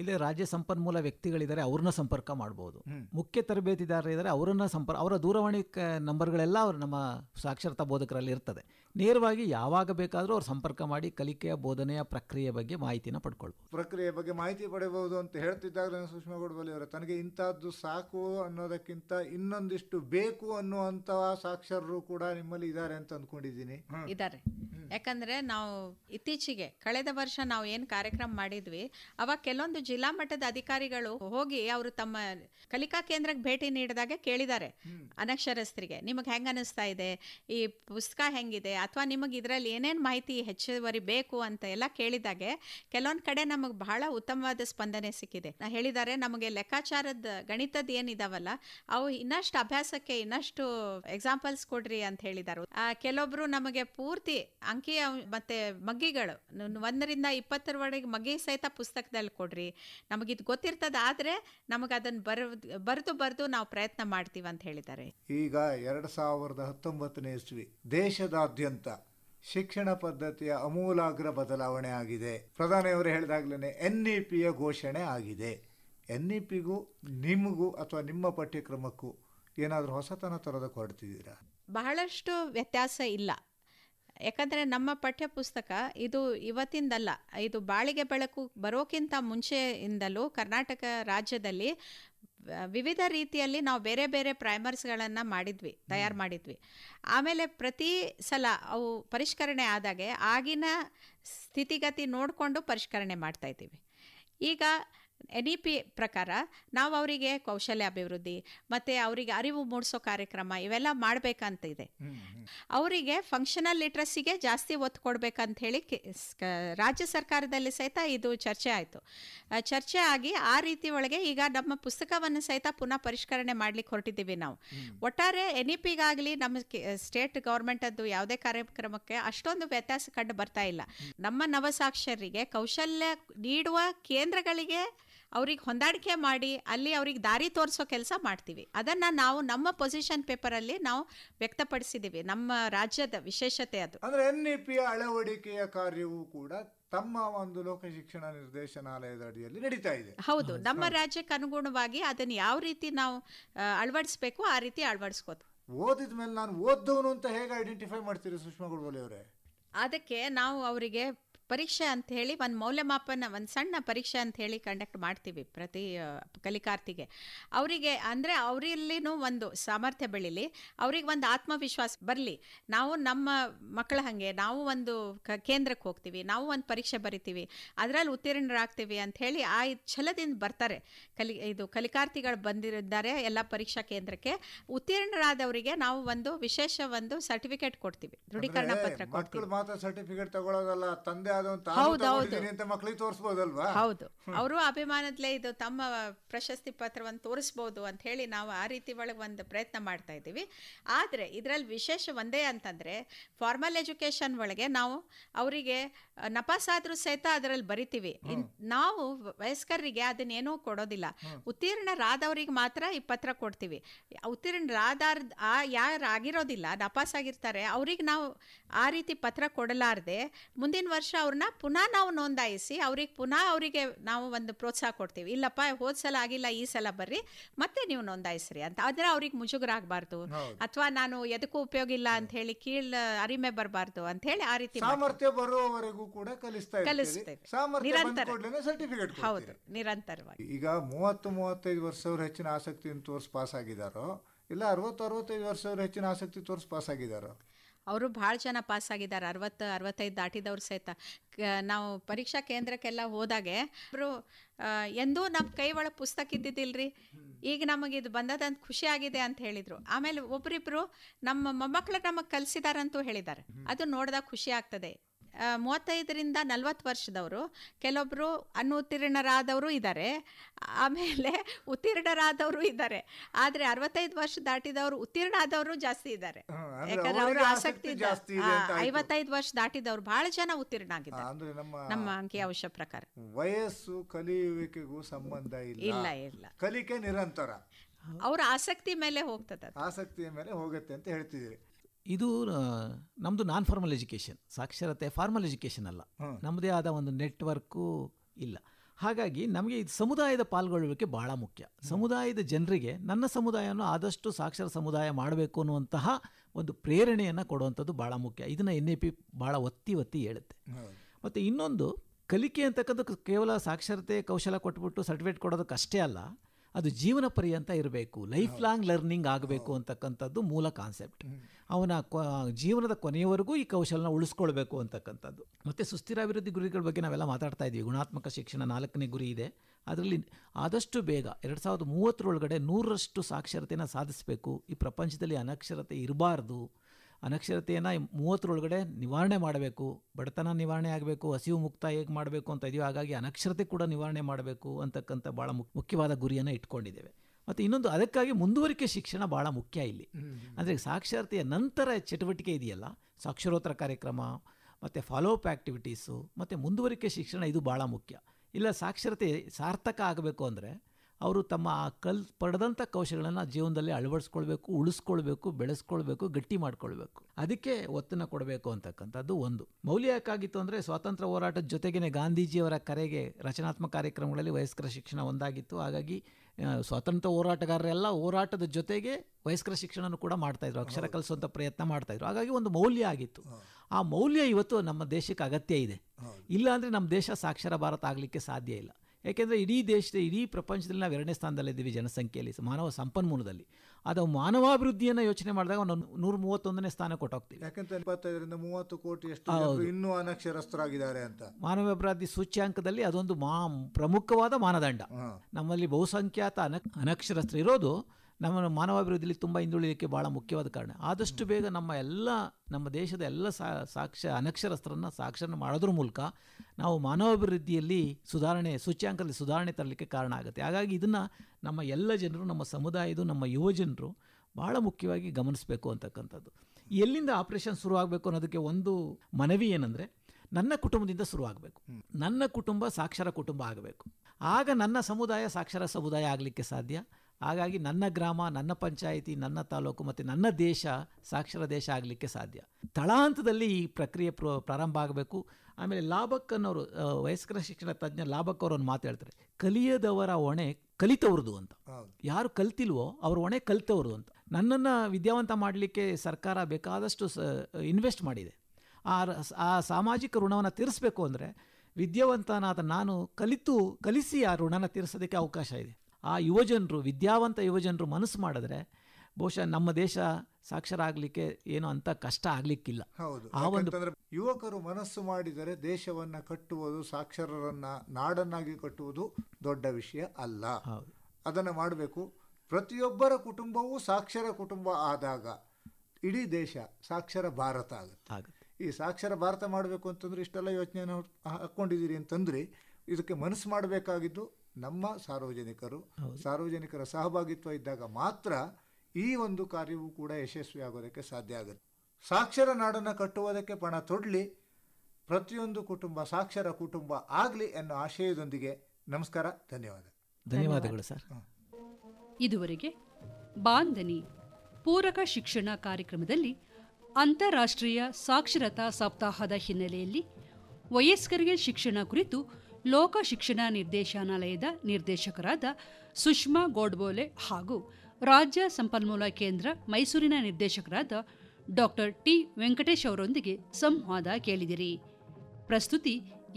ಇಲ್ಲಿ ರಾಜ್ಯ ಸಂಪನ್ಮೂಲ ವ್ಯಕ್ತಿಗಳಿದ್ದಾರೆ ಅವ್ರನ್ನ ಸಂಪರ್ಕ ಮಾಡಬಹುದು ಮುಖ್ಯ ತರಬೇತಿದಾರರಿದ್ದಾರೆ ಅವರನ್ನ ಸಂಪರ್ಕ ಅವರ ದೂರವಾಣಿ ನಂಬರ್ಗಳೆಲ್ಲ ನಮ್ಮ ಸಾಕ್ಷರತಾ ಬೋಧಕರಲ್ಲಿ ಇರ್ತದೆ ನೇರವಾಗಿ ಯಾವಾಗ ಬೇಕಾದರೂ ಅವ್ರು ಸಂಪರ್ಕ ಮಾಡಿ ಕಲಿಕೆಯ ಬೋಧನೆಯ ಪ್ರಕ್ರಿಯೆ ಬಗ್ಗೆ ಮಾಹಿತಿನ ಪಡ್ಕೊಳ್ಬೋದು ಪ್ರಕ್ರಿಯೆ ಬಗ್ಗೆ ಮಾಹಿತಿ ಪಡೆಯಬಹುದು ಅಂತ ಹೇಳ್ತಿದ್ದಾಗಲೇ ಸುಷ್ಮಾ ಗೌಡಬಲ್ಲಿ ಅವರು ತನಗೆ ಇಂಥದ್ದು ಸಾಕು ಅನ್ನೋದಕ್ಕಿಂತ ಇನ್ನೊಂದಿಷ್ಟು ಬೇಕು ಅನ್ನುವಂತಹ ಸಾಕ್ಷರರು ಕೂಡ ನಿಮ್ಮಲ್ಲಿ ಇದ್ದಾರೆ ಅಂತ ಅಂದ್ಕೊಂಡಿದ್ದೀನಿ ಇದ್ದಾರೆ ಯಾಕಂದ್ರೆ ನಾವು ಇತ್ತೀಚೆಗೆ ಕಳೆದ ವರ್ಷ ನಾವು ಏನು ಕಾರ್ಯಕ್ರಮ ಮಾಡಿದ್ವಿ ಅವಾಗ ಕೆಲವೊಂದು ಜಿಲ್ಲಾ ಮಟ್ಟದ ಅಧಿಕಾರಿಗಳು ಹೋಗಿ ಅವರು ತಮ್ಮ ಕಲಿಕಾ ಕೇಂದ್ರಕ್ಕೆ ಭೇಟಿ ನೀಡಿದಾಗ ಕೇಳಿದ್ದಾರೆ ಅನಕ್ಷರಸ್ಥರಿಗೆ ನಿಮಗೆ ಹೆಂಗ ಅನಿಸ್ತಾ ಇದೆ ಈ ಪುಸ್ತಕ ಹೆಂಗಿದೆ ಅಥವಾ ನಿಮಗೆ ಇದರಲ್ಲಿ ಏನೇನು ಮಾಹಿತಿ ಹೆಚ್ಚುವರಿ ಬೇಕು ಅಂತ ಎಲ್ಲ ಕೇಳಿದಾಗೆ ಕೆಲವೊಂದು ಕಡೆ ನಮಗೆ ಬಹಳ ಉತ್ತಮವಾದ ಸ್ಪಂದನೆ ಸಿಕ್ಕಿದೆ ಹೇಳಿದ್ದಾರೆ ನಮಗೆ ಲೆಕ್ಕಾಚಾರದ ಗಣಿತದ ಏನಿದಾವಲ್ಲ ಅವು ಇನ್ನಷ್ಟು ಅಭ್ಯಾಸಕ್ಕೆ ಇನ್ನಷ್ಟು ಎಕ್ಸಾಂಪಲ್ಸ್ ಕೊಡ್ರಿ ಅಂತ ಹೇಳಿದರು ಕೆಲವೊಬ್ರು ನಮಗೆ ಪೂರ್ತಿ ಅಂಕಿ ಮತ್ತೆ ಮಗ್ಗಿಗಳು ಒಂದರಿಂದ ಇಪ್ಪತ್ತರವರೆಗೆ ಮಗ್ಗಿ ಸಹಿತ ಪುಸ್ತಕದಲ್ಲಿ ಕೊಡ್ರಿ ನಮಗಿದು ಗೊತ್ತಿರ್ತದ ಆದ್ರೆ ನಮಗೆ ಅದನ್ನ ಬರೆದು ಬರೆದು ನಾವು ಪ್ರಯತ್ನ ಮಾಡ್ತೀವಿ ಅಂತ ಹೇಳಿದ್ದಾರೆ ಈಗ ಎರಡ್ ಸಾವಿರದ ಹತ್ತೊಂಬತ್ತನೇ ಇಸ್ವಿ ದೇಶದಾದ್ಯಂತ ಅತ್ಯಂತ ಶಿಕ್ಷಣ ಪದ್ಧತಿಯ ಅಮೂಲಾಗ್ರ ಬದಲಾವಣೆ ಆಗಿದೆ ಪ್ರಧಾನಿಯವರು ಹೇಳಿದಾಗಲೇ ಎನ್ ಇ ಪಿಯ ಘೋಷಣೆ ಆಗಿದೆ ಎನ್ ಇ ಪಿಗೂ ನಿಮಗೂ ಅಥವಾ ನಿಮ್ಮ ಪಠ್ಯಕ್ರಮಕ್ಕೂ ಏನಾದರೂ ಹೊಸತನ ತರದ ಕೊಡ್ತಿದ್ದೀರಾ ಬಹಳಷ್ಟು ವ್ಯತ್ಯಾಸ ಇಲ್ಲ ಯಾಕಂದರೆ ನಮ್ಮ ಪಠ್ಯಪುಸ್ತಕ ಇದು ಇವತ್ತಿಂದಲ್ಲ ಇದು ಬಾಳಿಗೆ ಬೆಳಕು ಬರೋಕ್ಕಿಂತ ಮುಂಚೆಯಿಂದಲೂ ಕರ್ನಾಟಕ ರಾಜ್ಯದಲ್ಲಿ ವಿವಿಧ ರೀತಿಯಲ್ಲಿ ನಾವು ಬೇರೆ ಬೇರೆ ಪ್ರೈಮರ್ಸ್ಗಳನ್ನು ಮಾಡಿದ್ವಿ ತಯಾರು ಮಾಡಿದ್ವಿ ಆಮೇಲೆ ಪ್ರತಿ ಸಲ ಅವು ಪರಿಷ್ಕರಣೆ ಆದಾಗೆ ಆಗಿನ ಸ್ಥಿತಿಗತಿ ನೋಡಿಕೊಂಡು ಪರಿಷ್ಕರಣೆ ಮಾಡ್ತಾ ಇದ್ದೀವಿ ಈಗ ಎನ್ ಇ ಪಿ ಪ್ರಕಾರ ನಾವು ಅವರಿಗೆ ಕೌಶಲ್ಯ ಅಭಿವೃದ್ಧಿ ಮತ್ತು ಅವರಿಗೆ ಅರಿವು ಮೂಡಿಸೋ ಕಾರ್ಯಕ್ರಮ ಇವೆಲ್ಲ ಮಾಡಬೇಕಂತ ಇದೆ ಅವರಿಗೆ ಫಂಕ್ಷನಲ್ ಲಿಟ್ರಸಿಗೆ ಜಾಸ್ತಿ ಒತ್ತು ಕೊಡಬೇಕಂತ ಹೇಳಿ ರಾಜ್ಯ ಸರ್ಕಾರದಲ್ಲಿ ಸಹಿತ ಇದು ಚರ್ಚೆ ಆಯಿತು ಚರ್ಚೆ ಆಗಿ ಆ ರೀತಿ ಒಳಗೆ ಈಗ ನಮ್ಮ ಪುಸ್ತಕವನ್ನು ಸಹಿತ ಪುನಃ ಪರಿಷ್ಕರಣೆ ಮಾಡಲಿಕ್ಕೆ ಹೊರಟಿದ್ದೀವಿ ನಾವು ಒಟ್ಟಾರೆ ಎನ್ ಇ ಪಿಗಾಗಲಿ ನಮ್ಮ ಸ್ಟೇಟ್ ಗೌರ್ಮೆಂಟದ್ದು ಯಾವುದೇ ಕಾರ್ಯಕ್ರಮಕ್ಕೆ ಅಷ್ಟೊಂದು ವ್ಯತ್ಯಾಸ ಕಂಡು ಬರ್ತಾ ಇಲ್ಲ ನಮ್ಮ ನವಸಾಕ್ಷರಿಗೆ ಕೌಶಲ್ಯ ನೀಡುವ ಕೇಂದ್ರಗಳಿಗೆ ಅವ್ರಿಗೆ ಹೊಂದಾಣಿಕೆ ಮಾಡಿ ಅಲ್ಲಿ ಅವ್ರಿಗೆ ದಾರಿ ತೋರಿಸೋ ಕೆಲಸ ಮಾಡ್ತೀವಿ ಅದನ್ನು ನಾವು ನಮ್ಮ ಪೊಸಿಷನ್ ಪೇಪರಲ್ಲಿ ನಾವು ವ್ಯಕ್ತಪಡಿಸಿದ್ದೀವಿ ನಮ್ಮ ರಾಜ್ಯದ ವಿಶೇಷತೆ ಅದು ಅಂದರೆ ಎನ್ ಇ ಪಿ ಅಳವಡಿಕೆಯ ಕಾರ್ಯವು ಕೂಡ ತಮ್ಮ ಒಂದು ಲೋಕ ಶಿಕ್ಷಣ ನಿರ್ದೇಶನಾಲಯದ ಅಡಿಯಲ್ಲಿ ನಡೀತಾ ಇದೆ ಹೌದು ನಮ್ಮ ರಾಜ್ಯಕ್ಕೆ ಅನುಗುಣವಾಗಿ ಅದನ್ನು ಯಾವ ರೀತಿ ನಾವು ಅಳವಡಿಸ್ಬೇಕು ಆ ರೀತಿ ಅಳವಡಿಸ್ಕೋದು ಓದಿದ ಮೇಲೆ ನಾನು ಓದ್ದವನು ಅಂತ ಹೇಗೆ ಐಡೆಂಟಿಫೈ ಮಾಡ್ತೀರಿ ಸುಷ್ಮಾ ಅವರೇ ಅದಕ್ಕೆ ನಾವು ಅವರಿಗೆ ಪರೀಕ್ಷೆ ಅಂತ ಹೇಳಿ ಒಂದು ಮೌಲ್ಯಮಾಪನ ಒಂದು ಸಣ್ಣ ಪರೀಕ್ಷೆ ಅಂತ ಹೇಳಿ ಕಂಡಕ್ಟ್ ಮಾಡ್ತೀವಿ ಪ್ರತಿ ಕಲಿಕಾರ್ಥಿಗೆ ಅವರಿಗೆ ಅಂದರೆ ಅವರಲ್ಲಿನೂ ಒಂದು ಸಾಮರ್ಥ್ಯ ಬೆಳೀಲಿ ಅವ್ರಿಗೆ ಒಂದು ಆತ್ಮವಿಶ್ವಾಸ ಬರಲಿ ನಾವು ನಮ್ಮ ಮಕ್ಕಳ ಹಾಗೆ ನಾವು ಒಂದು ಕೇಂದ್ರಕ್ಕೆ ಹೋಗ್ತೀವಿ ನಾವು ಒಂದು ಪರೀಕ್ಷೆ ಬರಿತೀವಿ ಅದರಲ್ಲಿ ಉತ್ತೀರ್ಣರಾಗ್ತೀವಿ ಅಂತ ಹೇಳಿ ಆ ಛಲದಿಂದ ಬರ್ತಾರೆ ಕಲಿ ಇದು ಕಲಿಕಾರ್ಥಿಗಳು ಬಂದಿರಿದ್ದಾರೆ ಎಲ್ಲ ಪರೀಕ್ಷಾ ಕೇಂದ್ರಕ್ಕೆ ಉತ್ತೀರ್ಣರಾದವರಿಗೆ ನಾವು ಒಂದು ವಿಶೇಷ ಒಂದು ಸರ್ಟಿಫಿಕೇಟ್ ಕೊಡ್ತೀವಿ ದೃಢೀಕರಣ ಪತ್ರ ಕೊಡ್ತೀವಿ ಸರ್ಟಿಫಿಕೇಟ್ ತಗೊಳ್ಳೋದಲ್ಲ ತಂದೆ ಮಕ್ಕಳಿಗೆ ಹೌದು ಅವರು ಅಭಿಮಾನದಲ್ಲೇ ಇದು ತಮ್ಮ ಪ್ರಶಸ್ತಿ ಪತ್ರವನ್ನು ತೋರಿಸಬಹುದು ಅಂತ ಹೇಳಿ ನಾವು ಆ ರೀತಿ ಒಳಗೆ ಒಂದು ಪ್ರಯತ್ನ ಮಾಡ್ತಾ ಇದ್ದೀವಿ ಆದರೆ ಇದರಲ್ಲಿ ವಿಶೇಷ ಒಂದೇ ಅಂತಂದ್ರೆ ಫಾರ್ಮಲ್ ಎಜುಕೇಶನ್ ಒಳಗೆ ನಾವು ಅವರಿಗೆ ನಪಾಸಾದ್ರೂ ಸಹಿತ ಅದರಲ್ಲಿ ಬರಿತೀವಿ ನಾವು ವಯಸ್ಕರಿಗೆ ಅದನ್ನೇನೂ ಕೊಡೋದಿಲ್ಲ ಉತ್ತೀರ್ಣರಾದವರಿಗೆ ಮಾತ್ರ ಈ ಪತ್ರ ಕೊಡ್ತೀವಿ ಉತ್ತೀರ್ಣರಾದ ಆ ಯಾರಾಗಿರೋದಿಲ್ಲ ನಪಾಸಾಗಿರ್ತಾರೆ ಅವ್ರಿಗೆ ನಾವು ಆ ರೀತಿ ಪತ್ರ ಕೊಡಲಾರ್ದೆ ಮುಂದಿನ ವರ್ಷ ಅವ್ರ ಅವ್ರನ್ನ ಪುನಃ ನಾವು ನೋಂದಾಯಿಸಿ ಅವ್ರಿಗೆ ಪುನಃ ಅವರಿಗೆ ನಾವು ಒಂದು ಪ್ರೋತ್ಸಾಹ ಕೊಡ್ತೀವಿ ಇಲ್ಲಪ್ಪ ಹೋದ ಸಲ ಆಗಿಲ್ಲ ಈ ಸಲ ಬರ್ರಿ ಮತ್ತೆ ನೀವು ನೋಂದಾಯಿಸ್ರಿ ಅಂತ ಆದರೆ ಅವ್ರಿಗೆ ಮುಜುಗರ ಅಥವಾ ನಾನು ಎದಕ್ಕೂ ಉಪಯೋಗ ಇಲ್ಲ ಅಂತ ಹೇಳಿ ಕೀಳ್ ಅರಿಮೆ ಬರಬಾರ್ದು ಅಂತ ಹೇಳಿ ಆ ರೀತಿ ಸಾಮರ್ಥ್ಯ ಬರುವವರೆಗೂ ಕೂಡ ಕಲಿಸ್ತಾ ಕಲಿಸ್ತೇವೆ ನಿರಂತರ ಸರ್ಟಿಫಿಕೇಟ್ ಹೌದು ನಿರಂತರವಾಗಿ ಈಗ ಮೂವತ್ತು ಮೂವತ್ತೈದು ವರ್ಷವ್ರ ಹೆಚ್ಚಿನ ಆಸಕ್ತಿಯನ್ನು ತೋರಿಸಿ ಪಾಸ್ ಆಗಿದಾರೋ ಇಲ್ಲ ಅರವತ್ತು ಅರವತ್ತೈದು ವರ್ಷವ್ರು ಹೆಚ್ಚಿನ ಆಸಕ್ತಿ ತೋರಿಸಿ ಪಾಸ್ ಆಗಿದಾರೋ ಅವರು ಭಾಳ ಜನ ಪಾಸ್ ಆಗಿದ್ದಾರೆ ಅರವತ್ತು ಅರವತ್ತೈದು ದಾಟಿದವ್ರು ಸಹಿತ ನಾವು ಪರೀಕ್ಷಾ ಕೇಂದ್ರಕ್ಕೆಲ್ಲ ಹೋದಾಗೆ ಅವರು ಎಂದೂ ನಮ್ಮ ಕೈ ಒಳಗೆ ಪುಸ್ತಕ ಇದ್ದಿದ್ದಿಲ್ರಿ ಈಗ ನಮಗೆ ಇದು ಬಂದದಂತ ಖುಷಿ ಆಗಿದೆ ಅಂತ ಹೇಳಿದರು ಆಮೇಲೆ ಒಬ್ಬರಿಬ್ಬರು ನಮ್ಮ ಮೊಮ್ಮಕ್ಕಳು ನಮಗೆ ಕಲಿಸಿದಾರಂತೂ ಹೇಳಿದ್ದಾರೆ ಅದು ನೋಡಿದಾಗ ಖುಷಿ ಆಗ್ತದೆ ಮೂವತ್ತೈದರಿಂದ ನಲವತ್ತು ವರ್ಷದವರು ಕೆಲವೊಬ್ಬರು ಅನುತ್ತೀರ್ಣರಾದವರು ಇದ್ದಾರೆ ಆಮೇಲೆ ಉತ್ತೀರ್ಣರಾದವರು ಇದ್ದಾರೆ ಆದರೆ ಅರವತ್ತೈದು ವರ್ಷ ದಾಟಿದವರು ಉತ್ತೀರ್ಣ ಆದವರು ಜಾಸ್ತಿ ಇದ್ದಾರೆ ಯಾಕಂದ್ರೆ ಅವರು ಆಸಕ್ತಿ ಜಾಸ್ತಿ ಐವತ್ತೈದು ವರ್ಷ ದಾಟಿದವರು ಬಹಳ ಜನ ಉತ್ತೀರ್ಣ ಆಗಿದ್ದಾರೆ ನಮ್ಮ ಅಂಕಿ ಅಂಶ ಪ್ರಕಾರ ವಯಸ್ಸು ಕಲಿಯುವಿಕೆಗೂ ಸಂಬಂಧ ಇಲ್ಲ ಇಲ್ಲ ಕಲಿಕೆ ನಿರಂತರ ಅವರ ಆಸಕ್ತಿ ಮೇಲೆ ಹೋಗ್ತದೆ ಆಸಕ್ತಿಯ ಮೇಲೆ ಹೋಗುತ್ತೆ ಅಂತ ಹೇಳ್ತಿದ್ದೀವಿ ಇದು ನಮ್ಮದು ನಾನ್ ಫಾರ್ಮಲ್ ಎಜುಕೇಷನ್ ಸಾಕ್ಷರತೆ ಫಾರ್ಮಲ್ ಎಜುಕೇಷನ್ ಅಲ್ಲ ನಮ್ಮದೇ ಆದ ಒಂದು ನೆಟ್ವರ್ಕು ಇಲ್ಲ ಹಾಗಾಗಿ ನಮಗೆ ಇದು ಸಮುದಾಯದ ಪಾಲ್ಗೊಳ್ಳುವಿಕೆ ಬಹಳ ಮುಖ್ಯ ಸಮುದಾಯದ ಜನರಿಗೆ ನನ್ನ ಸಮುದಾಯವನ್ನು ಆದಷ್ಟು ಸಾಕ್ಷರ ಸಮುದಾಯ ಮಾಡಬೇಕು ಅನ್ನುವಂತಹ ಒಂದು ಪ್ರೇರಣೆಯನ್ನು ಕೊಡುವಂಥದ್ದು ಭಾಳ ಮುಖ್ಯ ಇದನ್ನು ಎನ್ ಎ ಪಿ ಭಾಳ ಒತ್ತಿ ಒತ್ತಿ ಹೇಳುತ್ತೆ ಮತ್ತು ಇನ್ನೊಂದು ಕಲಿಕೆ ಅಂತಕ್ಕಂಥ ಕೇವಲ ಸಾಕ್ಷರತೆ ಕೌಶಲ ಕೊಟ್ಬಿಟ್ಟು ಸರ್ಟಿಫಿಕೇಟ್ ಕೊಡೋದಕ್ಕಷ್ಟೇ ಅಲ್ಲ ಅದು ಜೀವನ ಪರ್ಯಂತ ಇರಬೇಕು ಲೈಫ್ ಲಾಂಗ್ ಲರ್ನಿಂಗ್ ಆಗಬೇಕು ಅಂತಕ್ಕಂಥದ್ದು ಮೂಲ ಕಾನ್ಸೆಪ್ಟ್ ಅವನ ಜೀವನದ ಕೊನೆಯವರೆಗೂ ಈ ಕೌಶಲ್ಯನ ಉಳಿಸ್ಕೊಳ್ಬೇಕು ಅಂತಕ್ಕಂಥದ್ದು ಮತ್ತು ಸುಸ್ಥಿರ ಅಭಿವೃದ್ಧಿ ಗುರಿಗಳ ಬಗ್ಗೆ ನಾವೆಲ್ಲ ಮಾತಾಡ್ತಾ ಇದ್ದೀವಿ ಗುಣಾತ್ಮಕ ಶಿಕ್ಷಣ ನಾಲ್ಕನೇ ಗುರಿ ಇದೆ ಅದರಲ್ಲಿ ಆದಷ್ಟು ಬೇಗ ಎರಡು ಸಾವಿರದ ಮೂವತ್ತರೊಳಗಡೆ ನೂರರಷ್ಟು ಸಾಕ್ಷರತೆಯನ್ನು ಸಾಧಿಸಬೇಕು ಈ ಪ್ರಪಂಚದಲ್ಲಿ ಅನಕ್ಷರತೆ ಇರಬಾರ್ದು ಅನಕ್ಷರತೆಯನ್ನು ಮೂವತ್ತರೊಳಗಡೆ ನಿವಾರಣೆ ಮಾಡಬೇಕು ಬಡತನ ನಿವಾರಣೆ ಆಗಬೇಕು ಹಸಿವು ಮುಕ್ತ ಹೇಗೆ ಮಾಡಬೇಕು ಅಂತ ಇದೆಯೋ ಹಾಗಾಗಿ ಅನಕ್ಷರತೆ ಕೂಡ ನಿವಾರಣೆ ಮಾಡಬೇಕು ಅಂತಕ್ಕಂಥ ಭಾಳ ಮುಖ್ಯವಾದ ಗುರಿಯನ್ನು ಇಟ್ಕೊಂಡಿದ್ದೇವೆ ಮತ್ತು ಇನ್ನೊಂದು ಅದಕ್ಕಾಗಿ ಮುಂದುವರಿಕೆ ಶಿಕ್ಷಣ ಭಾಳ ಮುಖ್ಯ ಇಲ್ಲಿ ಅಂದರೆ ಸಾಕ್ಷರತೆಯ ನಂತರ ಚಟುವಟಿಕೆ ಇದೆಯಲ್ಲ ಸಾಕ್ಷರೋತ್ತರ ಕಾರ್ಯಕ್ರಮ ಮತ್ತು ಫಾಲೋಅಪ್ ಆ್ಯಕ್ಟಿವಿಟೀಸು ಮತ್ತು ಮುಂದುವರಿಕೆ ಶಿಕ್ಷಣ ಇದು ಭಾಳ ಮುಖ್ಯ ಇಲ್ಲ ಸಾಕ್ಷರತೆ ಸಾರ್ಥಕ ಆಗಬೇಕು ಅಂದರೆ ಅವರು ತಮ್ಮ ಆ ಕಲ್ ಪಡೆದಂಥ ಕೌಶಲ್ಯಗಳನ್ನು ಜೀವನದಲ್ಲಿ ಅಳವಡಿಸ್ಕೊಳ್ಬೇಕು ಉಳಿಸ್ಕೊಳ್ಬೇಕು ಬೆಳೆಸ್ಕೊಳ್ಬೇಕು ಗಟ್ಟಿ ಮಾಡ್ಕೊಳ್ಬೇಕು ಅದಕ್ಕೆ ಒತ್ತನ್ನು ಕೊಡಬೇಕು ಅಂತಕ್ಕಂಥದ್ದು ಒಂದು ಮೌಲ್ಯ ಯಾಕಾಗಿತ್ತು ಅಂದರೆ ಸ್ವಾತಂತ್ರ್ಯ ಹೋರಾಟದ ಜೊತೆಗೇ ಗಾಂಧೀಜಿಯವರ ಕರೆಗೆ ರಚನಾತ್ಮಕ ಕಾರ್ಯಕ್ರಮಗಳಲ್ಲಿ ವಯಸ್ಕರ ಶಿಕ್ಷಣ ಒಂದಾಗಿತ್ತು ಹಾಗಾಗಿ ಸ್ವಾತಂತ್ರ್ಯ ಹೋರಾಟಗಾರರೆಲ್ಲ ಹೋರಾಟದ ಜೊತೆಗೆ ವಯಸ್ಕರ ಶಿಕ್ಷಣವನ್ನು ಕೂಡ ಮಾಡ್ತಾಯಿದ್ರು ಅಕ್ಷರ ಕಲಿಸುವಂಥ ಪ್ರಯತ್ನ ಮಾಡ್ತಾಯಿದ್ರು ಹಾಗಾಗಿ ಒಂದು ಮೌಲ್ಯ ಆಗಿತ್ತು ಆ ಮೌಲ್ಯ ಇವತ್ತು ನಮ್ಮ ದೇಶಕ್ಕೆ ಅಗತ್ಯ ಇದೆ ಇಲ್ಲಾಂದರೆ ನಮ್ಮ ದೇಶ ಸಾಕ್ಷರ ಭಾರತ ಆಗಲಿಕ್ಕೆ ಸಾಧ್ಯ ಇಲ್ಲ ಯಾಕೆಂದರೆ ಇಡೀ ದೇಶದ ಇಡೀ ಪ್ರಪಂಚದಲ್ಲಿ ನಾವು ಎರಡನೇ ಸ್ಥಾನದಲ್ಲಿದ್ದೀವಿ ಜನಸಂಖ್ಯೆಯಲ್ಲಿ ಮಾನವ ಸಂಪನ್ಮೂಲದಲ್ಲಿ ಅದು ಮಾನವಾಭಿವೃದ್ಧಿಯನ್ನು ಯೋಚನೆ ಮಾಡಿದಾಗ ಒಂದು ನೂರ ಮೂವತ್ತೊಂದನೇ ಸ್ಥಾನ ಹೋಗ್ತೀವಿ ಯಾಕಂದ್ರೆ ಇಪ್ಪತ್ತೈದರಿಂದ ಮೂವತ್ತು ಕೋಟಿ ಎಷ್ಟು ಇನ್ನೂ ಅನಕ್ಷರಸ್ಥರಾಗಿದ್ದಾರೆ ಅಂತ ಮಾನವಾಭಿವೃದ್ಧಿ ಸೂಚ್ಯಾಂಕದಲ್ಲಿ ಅದೊಂದು ಮಾ ಪ್ರಮುಖವಾದ ಮಾನದಂಡ ನಮ್ಮಲ್ಲಿ ಬಹುಸಂಖ್ಯಾತ ಅನ ಅನಕ್ಷರಸ್ಥರು ಇರೋದು ನಮ್ಮ ಅಭಿವೃದ್ಧಿಯಲ್ಲಿ ತುಂಬ ಹಿಂದುಳಿಯೋಕ್ಕೆ ಭಾಳ ಮುಖ್ಯವಾದ ಕಾರಣ ಆದಷ್ಟು ಬೇಗ ನಮ್ಮ ಎಲ್ಲ ನಮ್ಮ ದೇಶದ ಎಲ್ಲ ಸಾಕ್ಷ್ಯ ಅನಕ್ಷರಸ್ತ್ರನ್ನು ಸಾಕ್ಷರ ಮಾಡೋದ್ರ ಮೂಲಕ ನಾವು ಮಾನವಾಭಿವೃದ್ಧಿಯಲ್ಲಿ ಸುಧಾರಣೆ ಸೂಚ್ಯಾಂಕದಲ್ಲಿ ಸುಧಾರಣೆ ತರಲಿಕ್ಕೆ ಕಾರಣ ಆಗುತ್ತೆ ಹಾಗಾಗಿ ಇದನ್ನು ನಮ್ಮ ಎಲ್ಲ ಜನರು ನಮ್ಮ ಸಮುದಾಯದು ನಮ್ಮ ಯುವ ಜನರು ಭಾಳ ಮುಖ್ಯವಾಗಿ ಗಮನಿಸಬೇಕು ಅಂತಕ್ಕಂಥದ್ದು ಎಲ್ಲಿಂದ ಆಪ್ರೇಷನ್ ಶುರು ಆಗಬೇಕು ಅನ್ನೋದಕ್ಕೆ ಒಂದು ಮನವಿ ಏನಂದರೆ ನನ್ನ ಕುಟುಂಬದಿಂದ ಶುರುವಾಗಬೇಕು ನನ್ನ ಕುಟುಂಬ ಸಾಕ್ಷರ ಕುಟುಂಬ ಆಗಬೇಕು ಆಗ ನನ್ನ ಸಮುದಾಯ ಸಾಕ್ಷರ ಸಮುದಾಯ ಆಗಲಿಕ್ಕೆ ಸಾಧ್ಯ ಹಾಗಾಗಿ ನನ್ನ ಗ್ರಾಮ ನನ್ನ ಪಂಚಾಯಿತಿ ನನ್ನ ತಾಲೂಕು ಮತ್ತು ನನ್ನ ದೇಶ ಸಾಕ್ಷರ ದೇಶ ಆಗಲಿಕ್ಕೆ ಸಾಧ್ಯ ತಳಹಂತದಲ್ಲಿ ಈ ಪ್ರಕ್ರಿಯೆ ಪ್ರಾರಂಭ ಆಗಬೇಕು ಆಮೇಲೆ ಲಾಭಕ್ಕನ್ನೋರು ವಯಸ್ಕರ ಶಿಕ್ಷಣ ತಜ್ಞ ಲಾಭಕ್ಕವರು ಒಂದು ಮಾತು ಹೇಳ್ತಾರೆ ಕಲಿಯದವರ ಹೊಣೆ ಕಲಿತವ್ರದು ಅಂತ ಯಾರು ಕಲ್ತಿಲ್ವೋ ಅವ್ರ ಹೊಣೆ ಕಲಿತವರು ಅಂತ ನನ್ನನ್ನು ವಿದ್ಯಾವಂತ ಮಾಡಲಿಕ್ಕೆ ಸರ್ಕಾರ ಬೇಕಾದಷ್ಟು ಸ ಇನ್ವೆಸ್ಟ್ ಮಾಡಿದೆ ಆ ಆ ಸಾಮಾಜಿಕ ಋಣವನ್ನು ತೀರಿಸಬೇಕು ಅಂದರೆ ವಿದ್ಯಾವಂತನಾದ ನಾನು ಕಲಿತು ಕಲಿಸಿ ಆ ಋಣನ ತೀರಿಸೋದಕ್ಕೆ ಅವಕಾಶ ಇದೆ ಆ ಯುವಜನರು ವಿದ್ಯಾವಂತ ಯುವಜನರು ಮನಸ್ಸು ಮಾಡಿದ್ರೆ ಬಹುಶಃ ನಮ್ಮ ದೇಶ ಸಾಕ್ಷರ ಆಗ್ಲಿಕ್ಕೆ ಏನು ಅಂತ ಕಷ್ಟ ಆಗ್ಲಿಕ್ಕಿಲ್ಲ ಹೌದು ಯುವಕರು ಮನಸ್ಸು ಮಾಡಿದರೆ ದೇಶವನ್ನ ಕಟ್ಟುವುದು ಸಾಕ್ಷರರನ್ನ ನಾಡನ್ನಾಗಿ ಕಟ್ಟುವುದು ದೊಡ್ಡ ವಿಷಯ ಅಲ್ಲ ಅದನ್ನ ಮಾಡಬೇಕು ಪ್ರತಿಯೊಬ್ಬರ ಕುಟುಂಬವೂ ಸಾಕ್ಷರ ಕುಟುಂಬ ಆದಾಗ ಇಡೀ ದೇಶ ಸಾಕ್ಷರ ಭಾರತ ಆಗುತ್ತೆ ಈ ಸಾಕ್ಷರ ಭಾರತ ಮಾಡಬೇಕು ಅಂತಂದ್ರೆ ಇಷ್ಟೆಲ್ಲ ಯೋಚನೆ ಹಾಕೊಂಡಿದ್ದೀರಿ ಅಂತಂದ್ರೆ ಇದಕ್ಕೆ ಮನಸ್ಸು ಮಾಡಬೇಕಾಗಿದ್ದು ನಮ್ಮ ಸಾರ್ವಜನಿಕರು ಸಾರ್ವಜನಿಕರ ಸಹಭಾಗಿತ್ವ ಇದ್ದಾಗ ಮಾತ್ರ ಈ ಒಂದು ಕಾರ್ಯವೂ ಕೂಡ ಯಶಸ್ವಿ ಆಗೋದಕ್ಕೆ ಸಾಧ್ಯ ಆಗುತ್ತೆ ಸಾಕ್ಷರ ನಾಡನ್ನು ಕಟ್ಟುವುದಕ್ಕೆ ಪಣ ತೊಡಲಿ ಪ್ರತಿಯೊಂದು ಕುಟುಂಬ ಸಾಕ್ಷರ ಕುಟುಂಬ ಆಗಲಿ ಅನ್ನೋ ಆಶಯದೊಂದಿಗೆ ನಮಸ್ಕಾರ ಧನ್ಯವಾದ ಧನ್ಯವಾದಗಳು ಸರ್ ಇದುವರೆಗೆ ಬಾಂಧನಿ ಪೂರಕ ಶಿಕ್ಷಣ ಕಾರ್ಯಕ್ರಮದಲ್ಲಿ ಅಂತಾರಾಷ್ಟ್ರೀಯ ಸಾಕ್ಷರತಾ ಸಪ್ತಾಹದ ಹಿನ್ನೆಲೆಯಲ್ಲಿ ವಯಸ್ಕರಿಗೆ ಶಿಕ್ಷಣ ಕುರಿತು ಲೋಕ ಶಿಕ್ಷಣ ನಿರ್ದೇಶನಾಲಯದ ನಿರ್ದೇಶಕರಾದ ಸುಷ್ಮಾ ಗೋಡ್ಬೋಲೆ ಹಾಗೂ ರಾಜ್ಯ ಸಂಪನ್ಮೂಲ ಕೇಂದ್ರ ಮೈಸೂರಿನ ನಿರ್ದೇಶಕರಾದ ಡಾಕ್ಟರ್ ಟಿ ವೆಂಕಟೇಶ್ ಅವರೊಂದಿಗೆ ಸಂವಾದ ಕೇಳಿದಿರಿ ಪ್ರಸ್ತುತಿ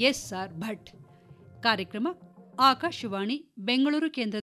ಎಸ್ ಆರ್ ಭಟ್ ಕಾರ್ಯಕ್ರಮ ಆಕಾಶವಾಣಿ ಬೆಂಗಳೂರು ಕೇಂದ್ರ